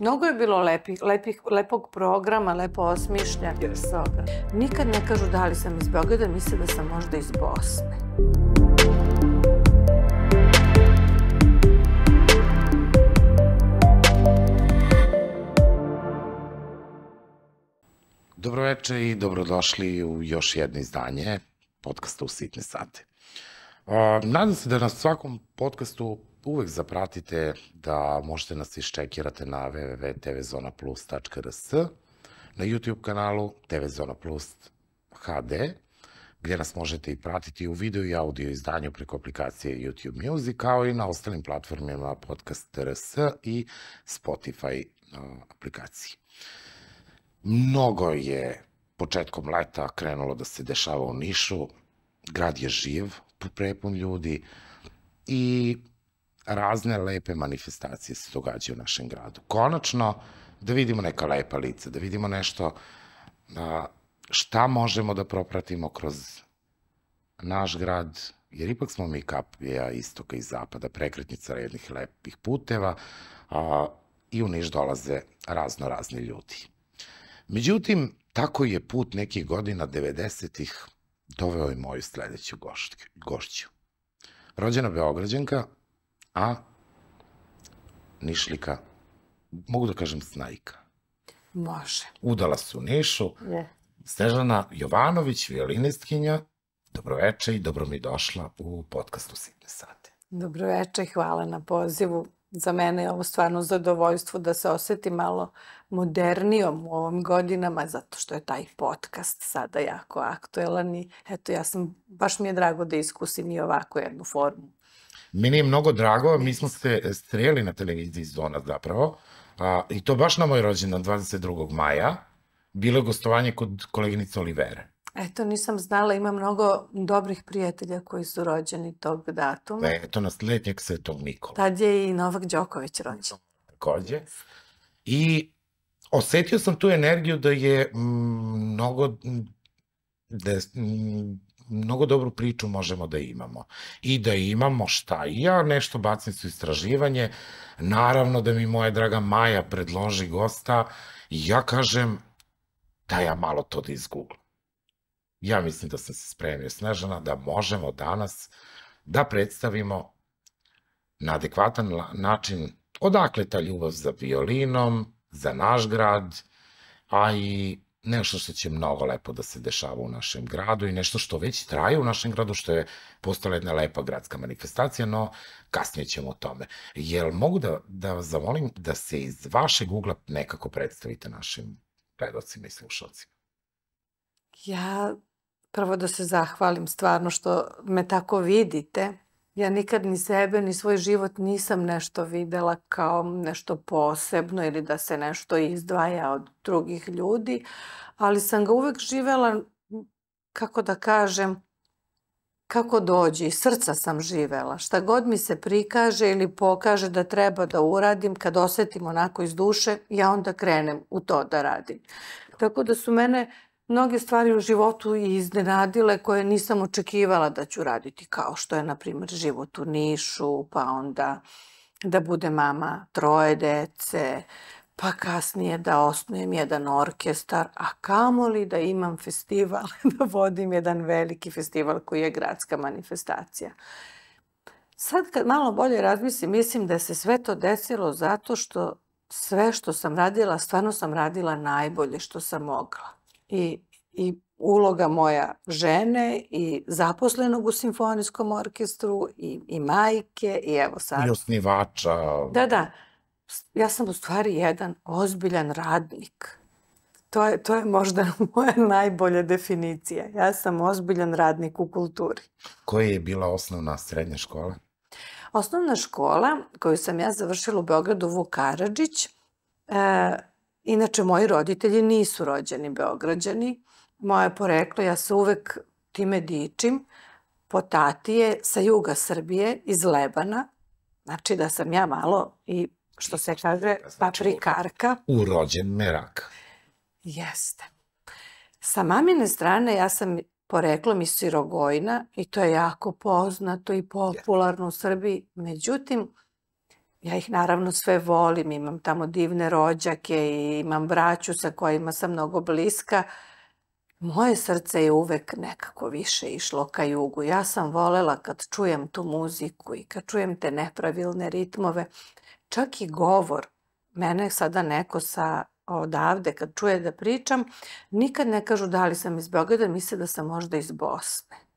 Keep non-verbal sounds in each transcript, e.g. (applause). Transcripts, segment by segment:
Mnogo je bilo lepih, lepih, lepog programa, lepo osmišlja. yes. toga. Nikad ne kažu da li sam iz Beograda, misle da sam možda iz Bosne. Dobroveče i dobrodošli u još jedno izdanje podcasta u sitne sate. Uh, nadam se da na svakom podcastu uvek zapratite da možete nas iščekirate na www.tvzonaplus.rs, na YouTube kanalu TV Zona Plus HD, gde nas možete i pratiti u video i audio izdanju preko aplikacije YouTube Music, kao i na ostalim platformama Podcast RS i Spotify aplikaciji. Mnogo je početkom leta krenulo da se dešava u Nišu, grad je živ, prepun ljudi i razne lepe manifestacije se događaju u našem gradu. Konačno, da vidimo neka lepa lica, da vidimo nešto da, šta možemo da propratimo kroz naš grad, jer ipak smo mi kapija istoka i zapada, prekretnica rednih lepih puteva a, i u Niš dolaze razno razni ljudi. Međutim, tako je put nekih godina 90-ih doveo i moju sledeću gošću. gošću. Rođena Beograđanka, a Nišlika, mogu da kažem snajka. Može. Udala su Nišu. Ne. Snežana Jovanović, violinistkinja. Dobroveče i dobro mi došla u podcastu Sitne sate. Dobroveče, hvala na pozivu. Za mene je ovo stvarno zadovoljstvo da se oseti malo modernijom u ovom godinama, zato što je taj podcast sada jako aktuelan i eto, ja sam, baš mi je drago da iskusim i ovako jednu formu. Meni je mnogo drago, mi smo se streli na televiziji Zona zapravo, a, i to baš na moj rođendan 22. maja, bilo je gostovanje kod koleginice Olivere. Eto, nisam znala, ima mnogo dobrih prijatelja koji su rođeni tog datuma. Da, eto, se tog Nikola. Tad je i Novak Đoković rođen. Takođe. I osetio sam tu energiju da je mm, mnogo, da je, mnogo dobru priču možemo da imamo. I da imamo šta i ja, nešto bacim su istraživanje, naravno da mi moja draga Maja predloži gosta i ja kažem da ja malo to da izgooglam. Ja mislim da sam se spremio Snežana da možemo danas da predstavimo na adekvatan način odakle ta ljubav za violinom, za naš grad, a i nešto što će mnogo lepo da se dešava u našem gradu i nešto što već traje u našem gradu, što je postala jedna lepa gradska manifestacija, no kasnije ćemo o tome. Jel mogu da, da vas zamolim da se iz vašeg ugla nekako predstavite našim predocima i slušalcima? Ja prvo da se zahvalim stvarno što me tako vidite ja nikad ni sebe, ni svoj život nisam nešto videla kao nešto posebno ili da se nešto izdvaja od drugih ljudi, ali sam ga uvek živela, kako da kažem, kako dođe, iz srca sam živela. Šta god mi se prikaže ili pokaže da treba da uradim, kad osetim onako iz duše, ja onda krenem u to da radim. Tako da su mene mnoge stvari u životu iznenadile koje nisam očekivala da ću raditi, kao što je, na primjer, život u Nišu, pa onda da bude mama troje dece, pa kasnije da osnujem jedan orkestar, a kamoli da imam festival, (laughs) da vodim jedan veliki festival koji je gradska manifestacija. Sad kad malo bolje razmislim, mislim da se sve to desilo zato što sve što sam radila, stvarno sam radila najbolje što sam mogla i, i uloga moja žene i zaposlenog u simfonijskom orkestru i, i majke i evo sad. I osnivača. Da, da. Ovaj. Ja sam u stvari jedan ozbiljan radnik. To je, to je možda (laughs) moja najbolja definicija. Ja sam ozbiljan radnik u kulturi. Koja je bila osnovna srednja škola? Osnovna škola koju sam ja završila u Beogradu Vuk Karadžić, e, Inače, moji roditelji nisu rođeni Beograđani. Moje poreklo, ja se uvek time dičim, po tati je sa juga Srbije, iz Lebana, znači da sam ja malo i što se kaže znači paprikarka. Urođen merak. Jeste. Sa mamine strane ja sam poreklom iz Sirogojna i to je jako poznato i popularno u Srbiji. Međutim, ja ih naravno sve volim, imam tamo divne rođake i imam braću sa kojima sam mnogo bliska. Moje srce je uvek nekako više išlo ka jugu. Ja sam volela kad čujem tu muziku i kad čujem te nepravilne ritmove, čak i govor. Mene sada neko sa odavde kad čuje da pričam, nikad ne kažu da li sam iz Beograda, misle da sam možda iz Bosne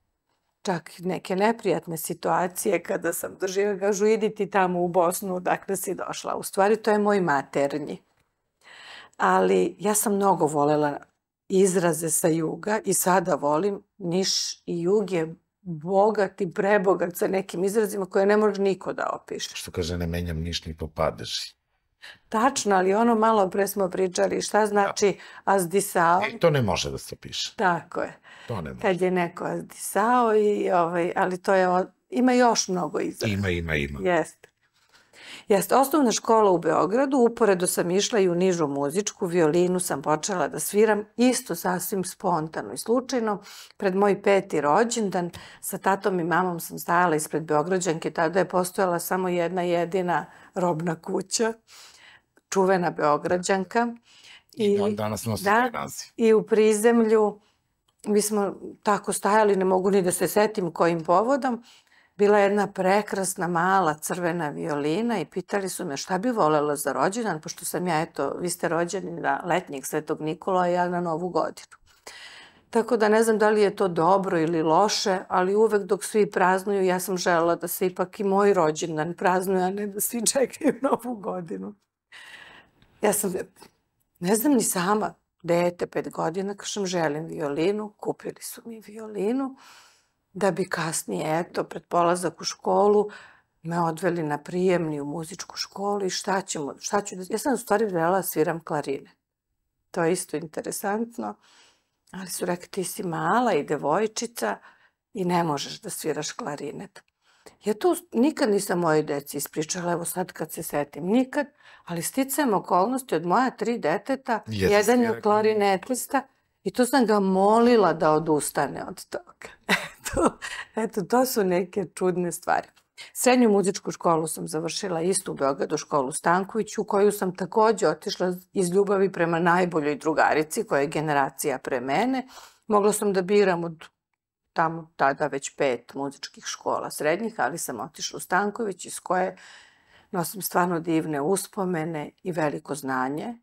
čak neke neprijatne situacije kada sam doživjela, gažu idi ti tamo u Bosnu, dakle si došla. U stvari to je moj maternji. Ali ja sam mnogo volela izraze sa juga i sada volim Niš i jug je bogat i prebogat sa nekim izrazima koje ne može niko da opiše. Što kaže, ne menjam niš ni po Tačno, ali ono malo pre smo pričali, šta da. znači da. azdisao? E, to ne može da se piše. Tako je. To ne može. Kad je neko azdisao, i, ovaj, ali to je, ima još mnogo izraza. Ima, ima, ima. Jeste. Jeste, osnovna škola u Beogradu, uporedo sam išla i u nižu muzičku, violinu sam počela da sviram, isto sasvim spontano i slučajno. Pred moj peti rođendan sa tatom i mamom sam stajala ispred Beograđanke, tada je postojala samo jedna jedina robna kuća čuvena Beograđanka. Da. I, I on danas nosi da, taj naziv. I u prizemlju mi smo tako stajali, ne mogu ni da se setim kojim povodom, bila je jedna prekrasna mala crvena violina i pitali su me šta bi volela za rođendan, pošto sam ja, eto, vi ste rođeni na letnjeg Svetog Nikola, a ja na Novu godinu. Tako da ne znam da li je to dobro ili loše, ali uvek dok svi praznuju, ja sam želela da se ipak i moj rođendan praznuje, a ne da svi (laughs) čekaju novu godinu. Ja sam, ne znam ni sama, dete, pet godina, kažem želim violinu, kupili su mi violinu, da bi kasnije, eto, pred polazak u školu, me odveli na prijemni u muzičku školu i šta ćemo, šta ću da... Ja sam u stvari vrela da sviram klarine. To je isto interesantno, ali su rekli ti si mala i devojčica i ne možeš da sviraš klarinet. Ja to nikad nisam mojoj deci ispričala, evo sad kad se setim, nikad, ali sticam okolnosti od moja tri deteta, Jeste, jedan je da klarinetista i to sam ga molila da odustane od toga. (laughs) Eto, eto, to su neke čudne stvari. Srednju muzičku školu sam završila istu u Beogradu školu Stanković, u koju sam takođe otišla iz ljubavi prema najboljoj drugarici koja je generacija pre mene. Mogla sam da biram od tamo tada već pet muzičkih škola srednjih, ali sam otišla u Stanković iz koje nosim stvarno divne uspomene i veliko znanje.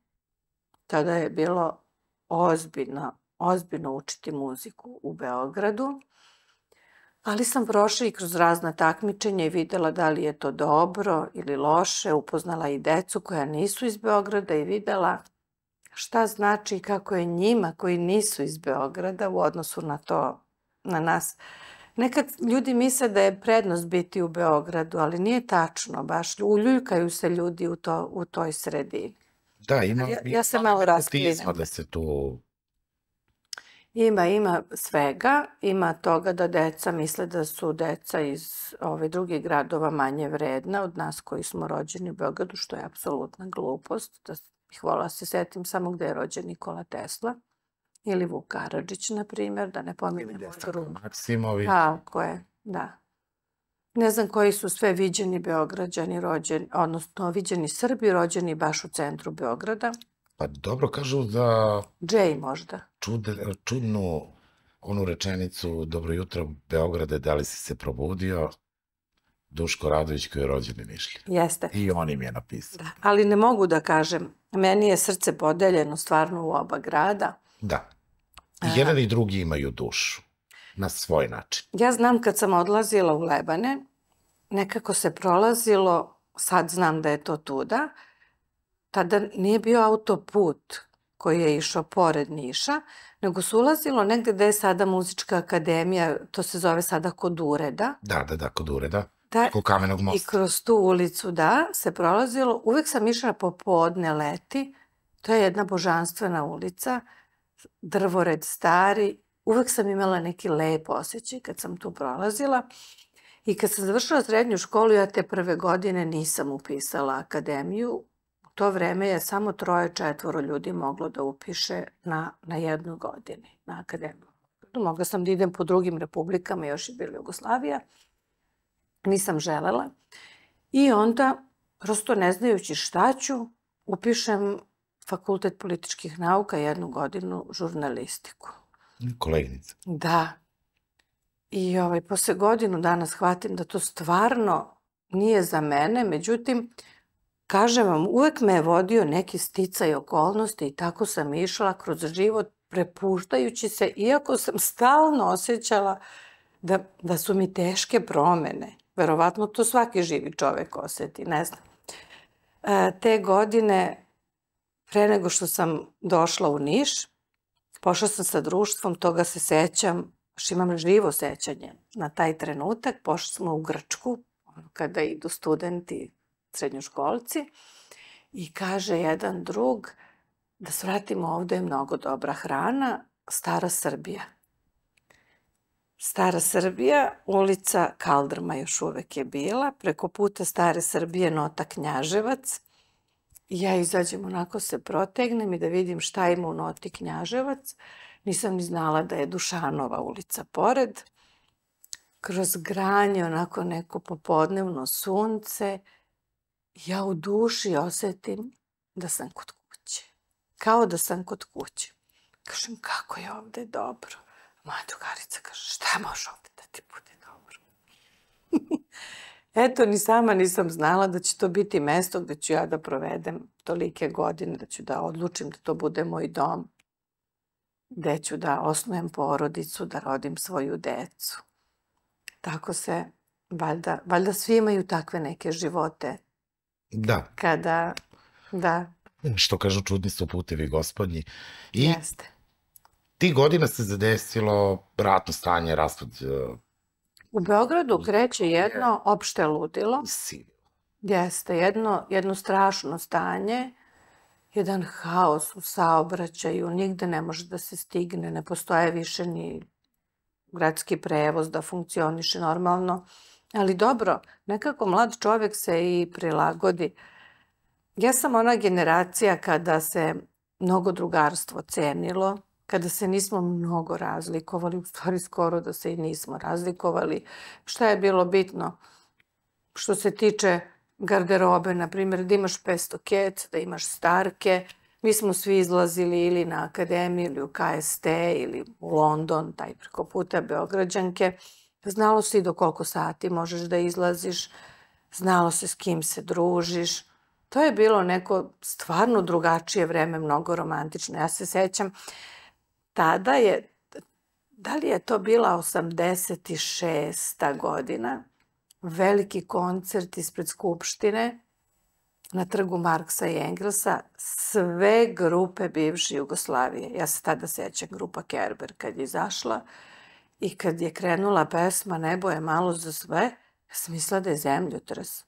Tada je bilo ozbiljno, ozbiljno učiti muziku u Beogradu, ali sam prošla i kroz razna takmičenja i videla da li je to dobro ili loše, upoznala i decu koja nisu iz Beograda i videla šta znači kako je njima koji nisu iz Beograda u odnosu na to na nas. Nekad ljudi misle da je prednost biti u Beogradu, ali nije tačno baš. Uljuljkaju se ljudi u, to, u toj sredini. Da, ima... Ja, ja se malo raskrivam. da se tu Ima, ima svega. Ima toga da deca misle da su deca iz ove drugih gradova manje vredna od nas koji smo rođeni u Beogradu, što je apsolutna glupost. Da bih vola se setim samo gde je rođen Nikola Tesla. Ili Vuk Karadžić, na primjer, da ne pominemo drugu. Maksimović. Tako je, da. Ne znam koji su sve viđeni Beograđani rođeni, odnosno viđeni Srbi rođeni baš u centru Beograda. Pa dobro, kažu da... Džej možda. Čude, čudnu onu rečenicu, dobro jutro Beograde, da li si se probudio? Duško Radović koji je rođeni i Jeste. I on im je napisao. Da, ali ne mogu da kažem, meni je srce podeljeno stvarno u oba grada. Da. I e, jedan i drugi imaju dušu. Na svoj način. Ja znam kad sam odlazila u Lebane, nekako se prolazilo, sad znam da je to tuda, tada nije bio autoput koji je išao pored Niša, nego su ulazilo negde gde je sada muzička akademija, to se zove sada kod ureda. Da, da, da, kod ureda. Da, kod kamenog mosta. I kroz tu ulicu, da, se prolazilo. Uvek sam išla popodne leti, to je jedna božanstvena ulica, uh, drvored stari, uvek sam imala neki lep osjećaj kad sam tu prolazila. I kad sam završila srednju školu, ja te prve godine nisam upisala akademiju. U to vreme je samo troje, četvoro ljudi moglo da upiše na, na jednu godinu na akademiju. Mogla sam da idem po drugim republikama, još je bila Jugoslavija. Nisam želela. I onda, prosto ne znajući šta ću, upišem fakultet političkih nauka, jednu godinu žurnalistiku. Koleginica. Da. I ovaj, posle godinu danas hvatim da to stvarno nije za mene, međutim, kažem vam, uvek me je vodio neki sticaj okolnosti i tako sam išla kroz život prepuštajući se, iako sam stalno osjećala da, da su mi teške promene. Verovatno to svaki živi čovek oseti, ne znam. E, te godine Pre nego što sam došla u Niš, pošla sam sa društvom, toga se sećam, baš imam živo sećanje na taj trenutak. pošla smo u Grčku, kada idu studenti, srednjoškolci, i kaže jedan drug da svratimo ovde je mnogo dobra hrana, stara Srbija. Stara Srbija, ulica Kaldrma još uvek je bila, preko puta Stare Srbije Nota Knjaževac, ja izađem, onako se protegnem i da vidim šta ima u noti Knjaževac. Nisam ni znala da je Dušanova ulica pored. Kroz granje, onako neko popodnevno sunce, ja u duši osetim da sam kod kuće. Kao da sam kod kuće. Kažem, kako je ovde dobro. Moja drugarica kaže, šta može ovde da ti bude dobro? (laughs) Eto, ni sama nisam znala da će to biti mesto gde ću ja da provedem tolike godine, da ću da odlučim da to bude moj dom, gde ću da osnujem porodicu, da rodim svoju decu. Tako se, valjda, valjda svi imaju takve neke živote. Da. Kada, da. Što kažu, čudni su putevi gospodnji. I Jeste. Ti godina se zadesilo ratno stanje, raspad U Beogradu kreće jedno opšte ludilo. Jeste, jedno, jedno strašno stanje, jedan haos u saobraćaju, nigde ne može da se stigne, ne postoje više ni gradski prevoz da funkcioniše normalno. Ali dobro, nekako mlad čovek se i prilagodi. Ja sam ona generacija kada se mnogo drugarstvo cenilo, kada se nismo mnogo razlikovali, u stvari skoro da se i nismo razlikovali. Šta je bilo bitno? Što se tiče garderobe, na primjer, da imaš 500 ket, da imaš starke, Mi smo svi izlazili ili na akademiju, ili u KST, ili u London, taj preko puta Beograđanke. Znalo se do koliko sati možeš da izlaziš, znalo se s kim se družiš. To je bilo neko stvarno drugačije vreme, mnogo romantično. Ja se sećam, tada je, da li je to bila 86. godina, veliki koncert ispred Skupštine na trgu Marksa i Engelsa, sve grupe bivše Jugoslavije. Ja se tada sećam grupa Kerber kad je izašla i kad je krenula pesma Nebo je malo za sve, smisla da je zemljotres.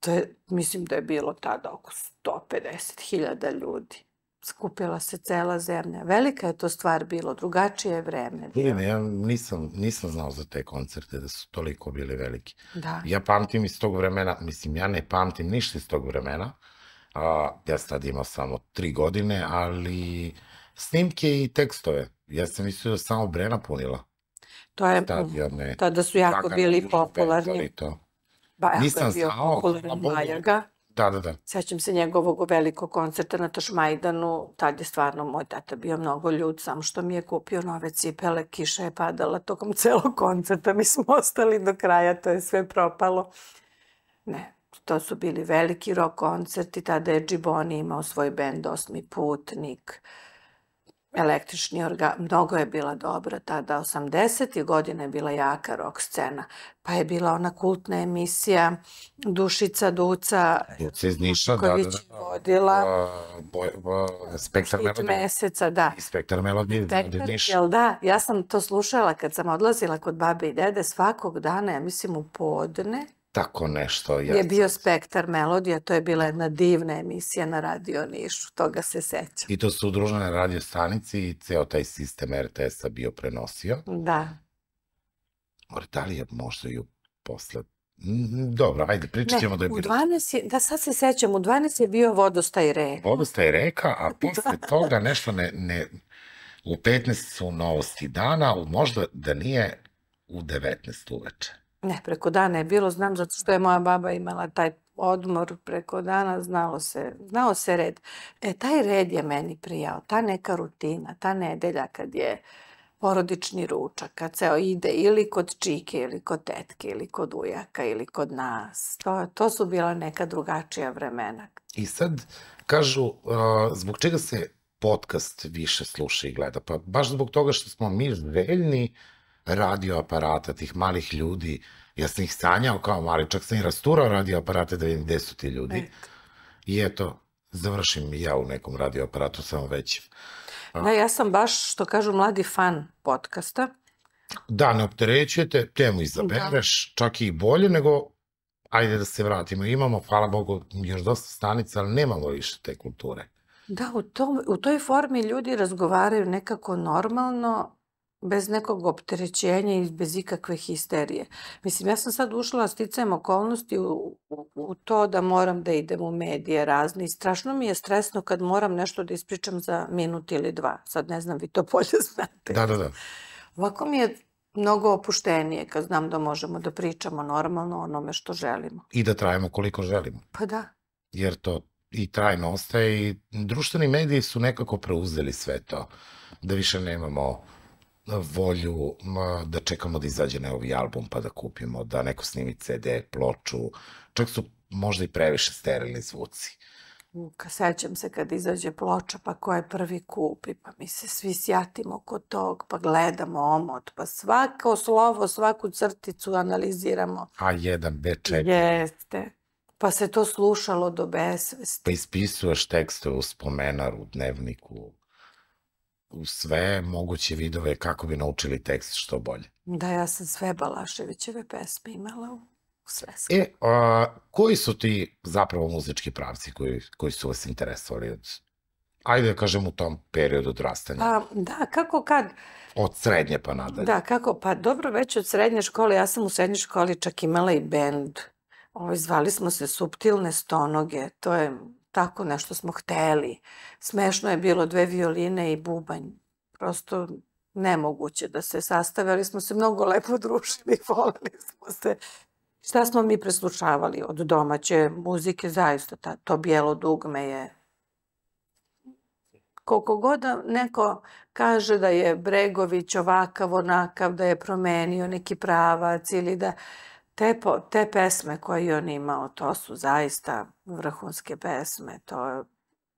To je, mislim da je bilo tada oko 150.000 ljudi skupila se cela zemlja. Velika je to stvar bilo, drugačije je vreme. Ne, ja nisam, nisam znao za te koncerte, da su toliko bili veliki. Da. Ja pamtim iz tog vremena, mislim, ja ne pamtim ništa iz tog vremena. A, ja sad imao samo tri godine, ali snimke i tekstove. Ja sam mislio da samo Brena punila. To je, stadione. Tada su jako bili popularni. To. Ba, Nisam znao, popularan Bajaga. Da, da, da. Sećam se njegovog velikog koncerta na Tošmajdanu, tad je stvarno moj tata bio mnogo ljud, samo što mi je kupio nove cipele, kiša je padala tokom (laughs) celog koncerta, mi smo ostali do kraja, to je sve propalo. Ne, to su bili veliki rock koncerti, tada je Džiboni imao svoj bend Osmi putnik, uh, električni organ, mnogo je bila dobra tada, 80. godina je bila jaka rock scena, pa je bila ona kultna emisija Dušica Duca, Duca iz Niša, da, da, da, vodila, Spektar melodije. meseca, da. Spektar melodije, Spektar, da, Jel da, ja sam to slušala kad sam odlazila kod babe i dede svakog dana, ja mislim u podne, tako nešto. Ja... Je bio Spektar Melodija, to je bila da. jedna divna emisija na radio Nišu, toga se sećam. I to su udružene radio stanici i ceo taj sistem RTS-a bio prenosio. Da. Mora, da li je možda ju posle mm, Dobro, ajde, pričat ćemo ne, da je bilo... U 12 je, da sad se sećam, u 12 je bio vodostaj reka. Vodostaj reka, a (laughs) da. posle toga nešto ne, ne... U 15 su novosti dana, ali možda da nije u 19 uveče. Ne, preko dana je bilo, znam zato što je moja baba imala taj odmor preko dana, znalo se, znao se red. E, taj red je meni prijao, ta neka rutina, ta nedelja kad je porodični ručak, kad se ide ili kod čike, ili kod tetke, ili kod ujaka, ili kod nas. To, to su bila neka drugačija vremena. I sad kažu, uh, zbog čega se podcast više sluša i gleda? Pa baš zbog toga što smo mi veljni, uh, radioaparata, tih malih ljudi. Ja sam ih sanjao kao mali, čak sam i rasturao radioaparate da vidim gde su ti ljudi. I eto, završim ja u nekom radioaparatu, samo većim. Da, ja sam baš, što kažu, mladi fan podcasta. Da, ne opterećujete, temu izabereš, da. čak i bolje nego ajde da se vratimo. Imamo, hvala Bogu, još dosta stanica, ali nemamo više te kulture. Da, u, tom, u toj formi ljudi razgovaraju nekako normalno, bez nekog opterećenja i bez ikakve histerije. Mislim, ja sam sad ušla sticajem okolnosti u, u, u to da moram da idem u medije razne i strašno mi je stresno kad moram nešto da ispričam za minut ili dva. Sad ne znam, vi to bolje (laughs) znate. Da, da, da. Ovako mi je mnogo opuštenije kad znam da možemo da pričamo normalno onome što želimo. I da trajemo koliko želimo. Pa da. Jer to i trajno ostaje i društveni mediji su nekako preuzeli sve to. Da više nemamo volju ma, da čekamo da izađe novi album pa da kupimo, da neko snimi CD, ploču. Čak su možda i previše sterilni zvuci. Sećam se kad izađe ploča, pa ko je prvi kupi, pa mi se svi sjatimo kod tog, pa gledamo omot, pa svako slovo, svaku crticu analiziramo. A1, B4. Jeste. Pa se to slušalo do besvesti. Pa ispisuješ tekste u spomenaru, u dnevniku, u sve moguće vidove kako bi naučili tekst što bolje. Da, ja sam sve Balaševićeve pesme imala u svesku. E, a, koji su ti zapravo muzički pravci koji, koji su vas interesovali od ajde da kažem u tom periodu odrastanja. Pa, da, kako kad... Od srednje pa nadalje. Da, kako, pa dobro, već od srednje škole, ja sam u srednjoj školi čak imala i bend. Ovo, ovaj, zvali smo se Subtilne stonoge, to je tako nešto smo hteli. Smešno je bilo dve violine i bubanj. Prosto nemoguće da se sastave, ali smo se mnogo lepo družili, (laughs) volili smo se. Šta smo mi preslučavali od domaće muzike, zaista ta, to bijelo dugme je koliko god da neko kaže da je Bregović ovakav, onakav, da je promenio neki pravac ili da te, po, te pesme koje je on imao, to su zaista vrhunske pesme. To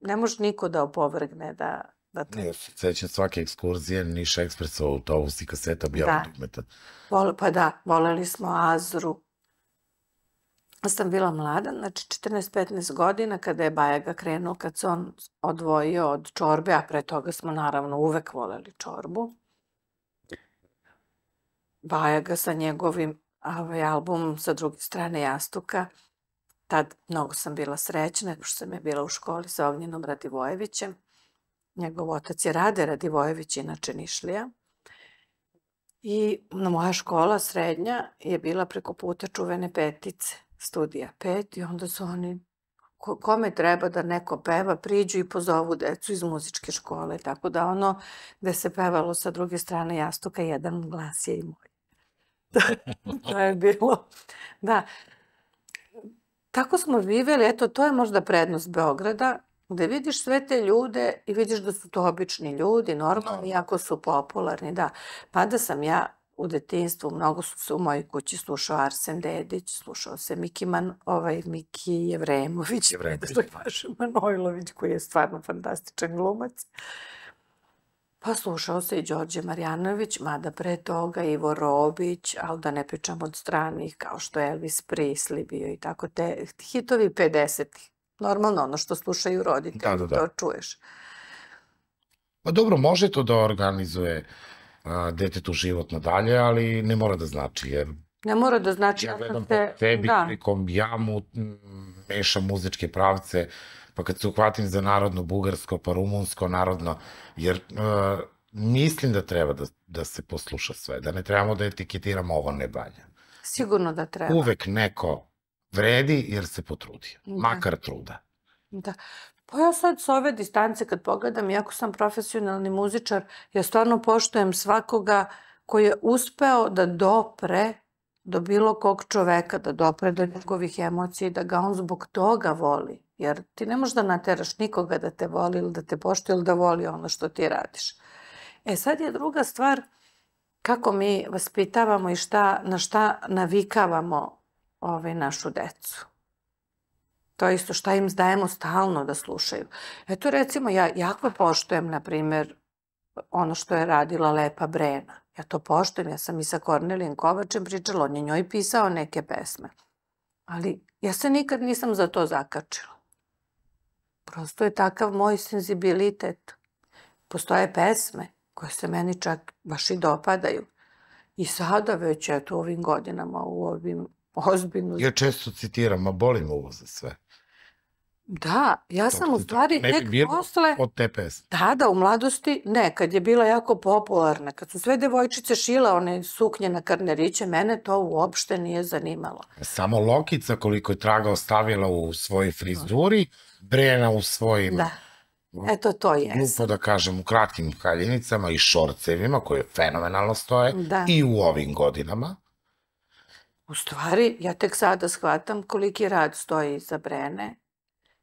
ne može niko da opovrgne da, da to... Ne, sećam svake ekskurzije, Niš Ekspresa, autobus i kaseta Bjelog da. dugmeta. Vole, pa da, voleli smo Azru. Ja Sam bila mlada, znači 14-15 godina kada je Bajaga krenuo, kad se on odvojio od čorbe, a pre toga smo naravno uvek voleli čorbu. Bajaga sa njegovim ovaj album sa druge strane jastuka. Tad mnogo sam bila srećna, što sam je bila u školi sa Ognjenom Radivojevićem. Njegov otac je Rade Radivojević, inače Nišlija. I moja škola srednja je bila preko puta čuvene petice, studija pet, i onda su oni kome treba da neko peva, priđu i pozovu decu iz muzičke škole. Tako da ono gde se pevalo sa druge strane jastuka, jedan glas je i moj. (laughs) to je bilo, da. Tako smo viveli, eto, to je možda prednost Beograda, gde vidiš sve te ljude i vidiš da su to obični ljudi, normalni, no. Da. jako su popularni, da. Pa da sam ja u detinstvu, mnogo su se u mojoj kući slušao Arsen Dedić, slušao se Miki, Man, ovaj, Miki Jevremović, Jevremović. Da da. Manojlović, koji je stvarno fantastičan glumac. Uh, Pa slušao se i Đorđe Marjanović, mada pre toga Ivo Robić, ali da ne pričam od stranih kao što je Elvis Prisli bio i tako te hitovi 50-ih. Normalno ono što slušaju roditelji, da, da, da. to čuješ. Pa dobro, može to da organizuje a, detetu život nadalje, ali ne mora da znači, jer Ne mora da znači... Ja gledam te... po tebi, da. prikom ja mu mešam muzičke pravce, uh, pa kad se uhvatim za narodno bugarsko, pa rumunsko narodno, jer uh, mislim da treba da, da se posluša sve, da ne trebamo da etiketiramo ovo ne banja. Sigurno da treba. Uvek neko vredi jer se potrudi, da. makar truda. Da. Pa ja sad s ove distance kad pogledam, iako sam profesionalni muzičar, ja stvarno poštujem svakoga koji je uspeo da dopre do bilo kog čoveka, da dopre do njegovih emocija i da ga on zbog toga voli. Jer ti ne možeš da nateraš nikoga da te voli ili da te poštuje ili da voli ono što ti radiš. E sad je druga stvar kako mi vaspitavamo i šta, na šta navikavamo ove ovaj, našu decu. To je isto šta im dajemo stalno da slušaju. Eto recimo, ja jako poštujem, na primjer, ono što je radila Lepa Brena. Ja to poštujem, ja sam i sa Kornelijem Kovačem pričala, on je njoj pisao neke pesme. Ali ja se nikad nisam za to zakačila. Prosto je takav moj senzibilitet. Postoje pesme koje se meni čak baš i dopadaju. I sada već, eto, u ovim godinama, u ovim ozbiljno... Ja često citiram, a bolim ovo za sve. Da, ja to, sam to, u stvari ne tek posle... Od te pesme. Da, da, u mladosti, ne, kad je bila jako popularna, kad su sve devojčice šila one suknje na karneriće, mene to uopšte nije zanimalo. E, samo Lokica koliko je traga ostavila u svojoj frizuri, no Brena u svojim... Da. Eto, to je. Lupo da kažem, u kratkim haljinicama i šorcevima, koje fenomenalno stoje, da. i u ovim godinama. U stvari, ja tek sada shvatam koliki rad stoji iza Brene.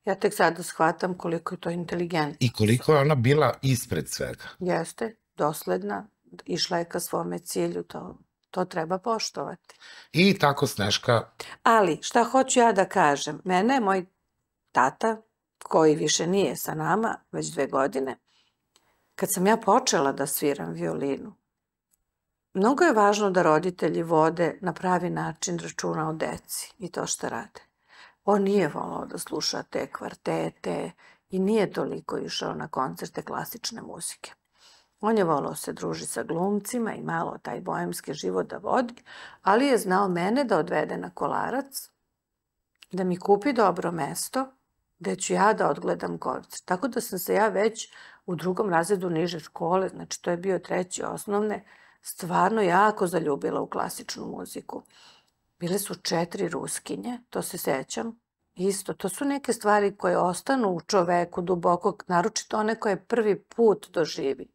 Ja tek sada shvatam koliko je to inteligentno. I koliko je ona bila ispred svega. Jeste, dosledna, išla je ka svome cilju, to, to treba poštovati. I tako Sneška... Ali, šta hoću ja da kažem? Mene je moj tata, koji više nije sa nama, već dve godine, kad sam ja počela da sviram violinu, mnogo je važno da roditelji vode na pravi način računa o deci i to što rade. On nije volao da sluša te kvartete i nije toliko išao na koncerte klasične muzike. On je volao se druži sa glumcima i malo taj bojemski život da vodi, ali je znao mene da odvede na kolarac, da mi kupi dobro mesto gde ću ja da odgledam koncert. Tako da sam se ja već u drugom razredu niže škole, znači to je bio treći osnovne, stvarno jako zaljubila u klasičnu muziku. Bile su četiri ruskinje, to se sećam. Isto, to su neke stvari koje ostanu u čoveku duboko, naročito one koje prvi put doživi.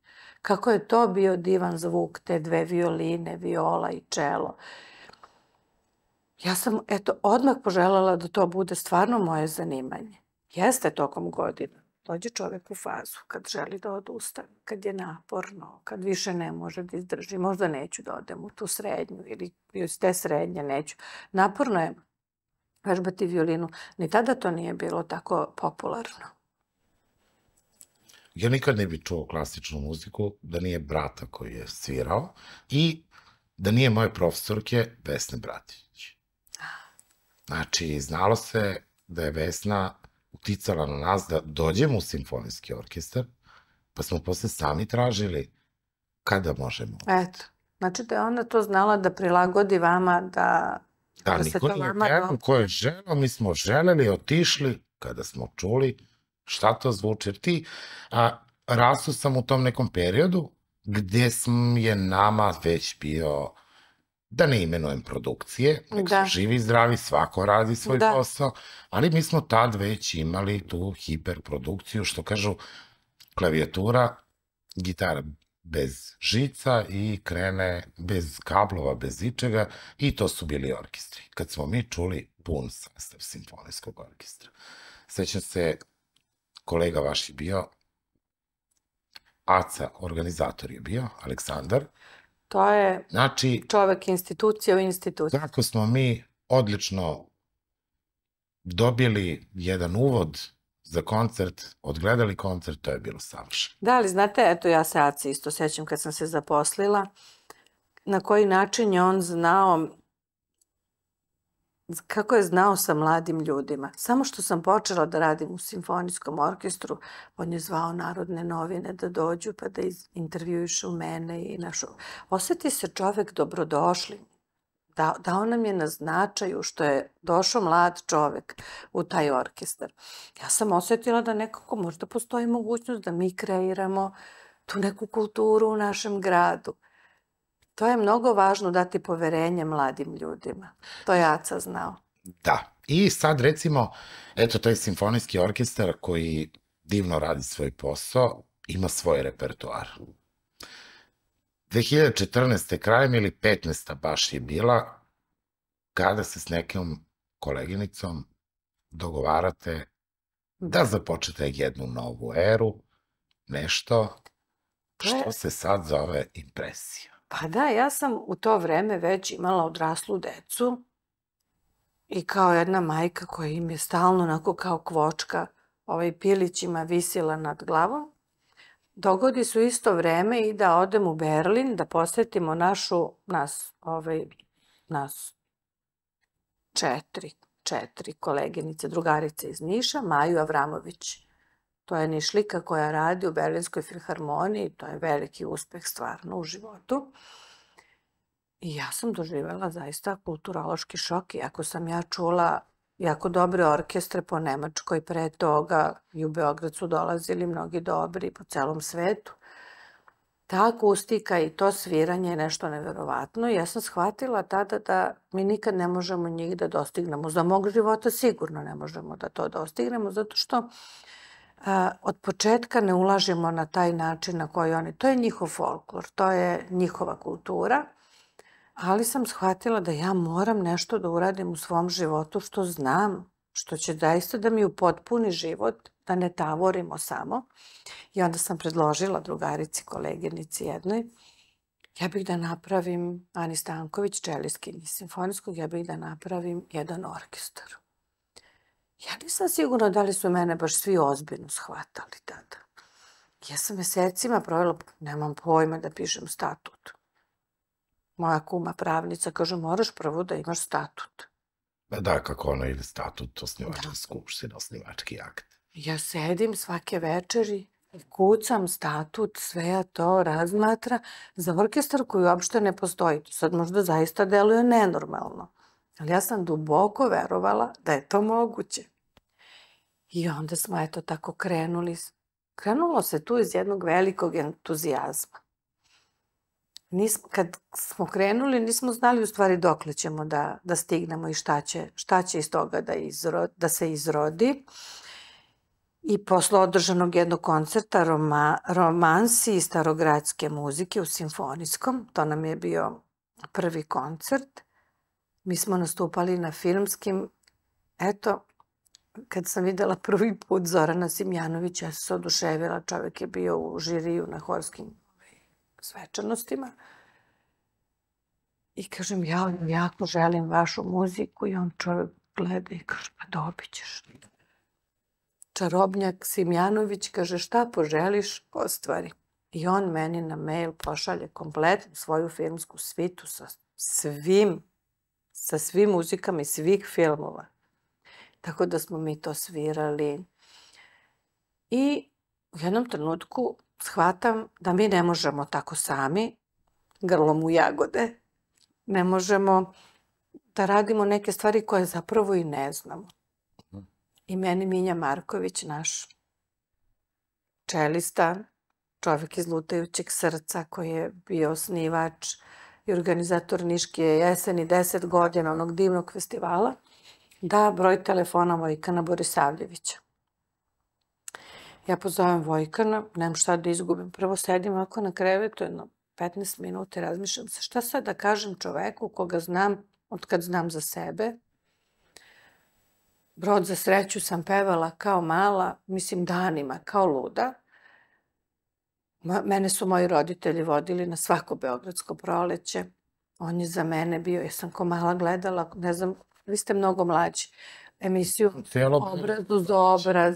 Kako je to bio divan zvuk, te dve violine, viola i čelo. Ja sam, eto, odmah poželjala da to bude stvarno moje zanimanje. Jeste tokom godina. Dođe čovek u fazu kad želi da odustane, kad je naporno, kad više ne može da izdrži. Možda neću da odem u tu srednju ili iz te srednje neću. Naporno je vežbati violinu. Ni tada to nije bilo tako popularno. Ja nikad ne bi čuo klasičnu muziku da nije brata koji je svirao i da nije moje profesorke Vesne Bratić. Znači, znalo se da je Vesna uticala na nas da dođemo u simfonijski orkestar, pa smo posle sami tražili kada možemo. Eto. Znači da je ona to znala da prilagodi vama, da, da, da se to vama... Da, niko ko je želeo, mi smo želeli, otišli, kada smo čuli šta to zvuči. Ti, a, rastu sam u tom nekom periodu gde je nama već bio da ne imenujem produkcije, nek da. su živi i zdravi, svako radi svoj da. posao, ali mi smo tad već imali tu hiperprodukciju, što kažu klavijatura, gitara bez žica i krene bez kablova, bez ičega i to su bili orkestri. Kad smo mi čuli pun sastav simfonijskog orkestra. Sećam se, kolega vaš je bio, Aca, organizator je bio, Aleksandar, To je znači, čovek institucija u instituciji. Tako smo mi odlično dobili jedan uvod za koncert, odgledali koncert, to je bilo savršeno. Da, ali znate, eto ja se Aci isto sećam kad sam se zaposlila, na koji način je on znao kako je znao sa mladim ljudima. Samo što sam počela da radim u simfonijskom orkestru, on je zvao narodne novine da dođu pa da intervjujušu mene i našu. Oseti se čovek dobrodošli. Da, da on nam je na značaju što je došao mlad čovek u taj orkestar. Ja sam osetila da nekako možda postoji mogućnost da mi kreiramo tu neku kulturu u našem gradu. To je mnogo važno dati poverenje mladim ljudima. To je Aca znao. Da. I sad recimo, eto taj simfonijski orkestar koji divno radi svoj posao, ima svoj repertoar. 2014. krajem ili 15. baš je bila kada se s nekim koleginicom dogovarate da, da započete jednu novu eru, nešto što se sad zove impresija. Pa da, ja sam u to vreme već imala odraslu decu i kao jedna majka koja im je stalno onako kao kvočka ovaj pilićima visila nad glavom, dogodi su isto vreme i da odem u Berlin da posetimo našu, nas, ovaj, nas četiri, četiri koleginice, drugarice iz Niša, Maju Avramović, To je Nišlika koja radi u Berlinskoj filharmoniji, to je veliki uspeh stvarno u životu. I ja sam doživjela zaista kulturološki šok, ako sam ja čula jako dobre orkestre po Nemačkoj pre toga i u Beograd su dolazili mnogi dobri po celom svetu. Ta akustika i to sviranje je nešto neverovatno. Ja sam shvatila tada da mi nikad ne možemo njih da dostignemo. Za mog života sigurno ne možemo da to dostignemo, zato što uh, od početka ne ulažemo na taj način na koji oni. To je njihov folklor, to je njihova kultura, ali sam shvatila da ja moram nešto da uradim u svom životu što znam, što će zaista da mi upotpuni život, da ne tavorimo samo. I onda sam predložila drugarici, koleginici jednoj, ja bih da napravim, Ani Stanković, čeliskinji simfonijskog, ja bih da napravim jedan orkestar. Ja nisam sigurna da li su mene baš svi ozbiljno shvatali tada. Ja sam mesecima provjela, nemam pojma da pišem statut. Moja kuma pravnica kaže, moraš prvo da imaš statut. Da, da kako ono ili statut, osnivačka da. skupština, osnivački akt. Ja sedim svake večeri i kucam statut, sve ja to razmatra za orkestar koji uopšte ne postoji. Sad možda zaista deluje nenormalno. Ali ja sam duboko verovala da je to moguće. I onda smo eto tako krenuli. Krenulo se tu iz jednog velikog entuzijazma. Nismo, kad smo krenuli, nismo znali u stvari li ćemo da, da stignemo i šta će, šta će iz toga da, izro, da se izrodi. I posle održanog jednog koncerta roma, romansi i starogradske muzike u simfonijskom, to nam je bio prvi koncert, mi smo nastupali na filmskim, eto, kad sam videla prvi put Zorana Simjanovića, ja sam se oduševila. Čovjek je bio u žiriju na horskim ovaj, svečanostima. I kažem, ja jako želim vašu muziku i on čovjek gleda i kaže, pa dobit ćeš. Čarobnjak Simjanović kaže, šta poželiš, ostvari. I on meni na mail pošalje kompletnu svoju filmsku svitu sa svim, sa svim muzikama iz svih filmova. Tako da smo mi to svirali. I u jednom trenutku shvatam da mi ne možemo tako sami, grlom u jagode, ne možemo da radimo neke stvari koje zapravo i ne znamo. Mhm. I meni Minja Marković, naš čelista, čovjek iz lutajućeg srca koji je bio osnivač i organizator Niške jeseni 10 godina onog divnog festivala, da broj telefona Vojkana Borisavljevića. Ja pozovem Vojkana, nemam šta da izgubim. Prvo sedim ovako na krevetu jedno 15 minuta i razmišljam se šta sad da kažem čoveku koga znam od kad znam za sebe. Brod za sreću sam pevala kao mala, mislim danima, kao luda. Mene su moji roditelji vodili na svako beogradsko proleće. On je za mene bio, ja sam ko mala gledala, ne znam vi ste mnogo mlađi, emisiju Celo... Obraz uz obraz.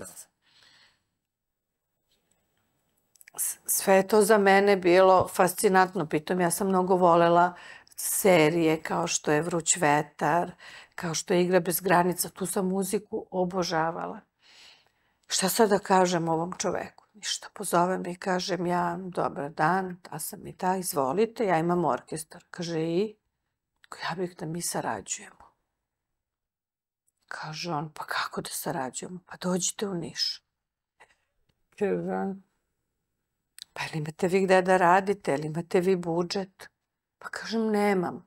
Sve je to za mene bilo fascinantno, pitom, ja sam mnogo volela serije kao što je Vruć vetar, kao što je Igra bez granica, tu sam muziku obožavala. Šta sad da kažem ovom čoveku? Ništa, pozovem i kažem ja, dobar dan, ta sam i ta, izvolite, ja imam orkestar. Kaže i, ja bih da mi sarađujemo. Kaže on, pa kako da sarađujemo? Pa dođite u Niš. Kaže on, da. pa ili imate vi gde da radite, ili imate vi budžet? Pa kažem, nemam.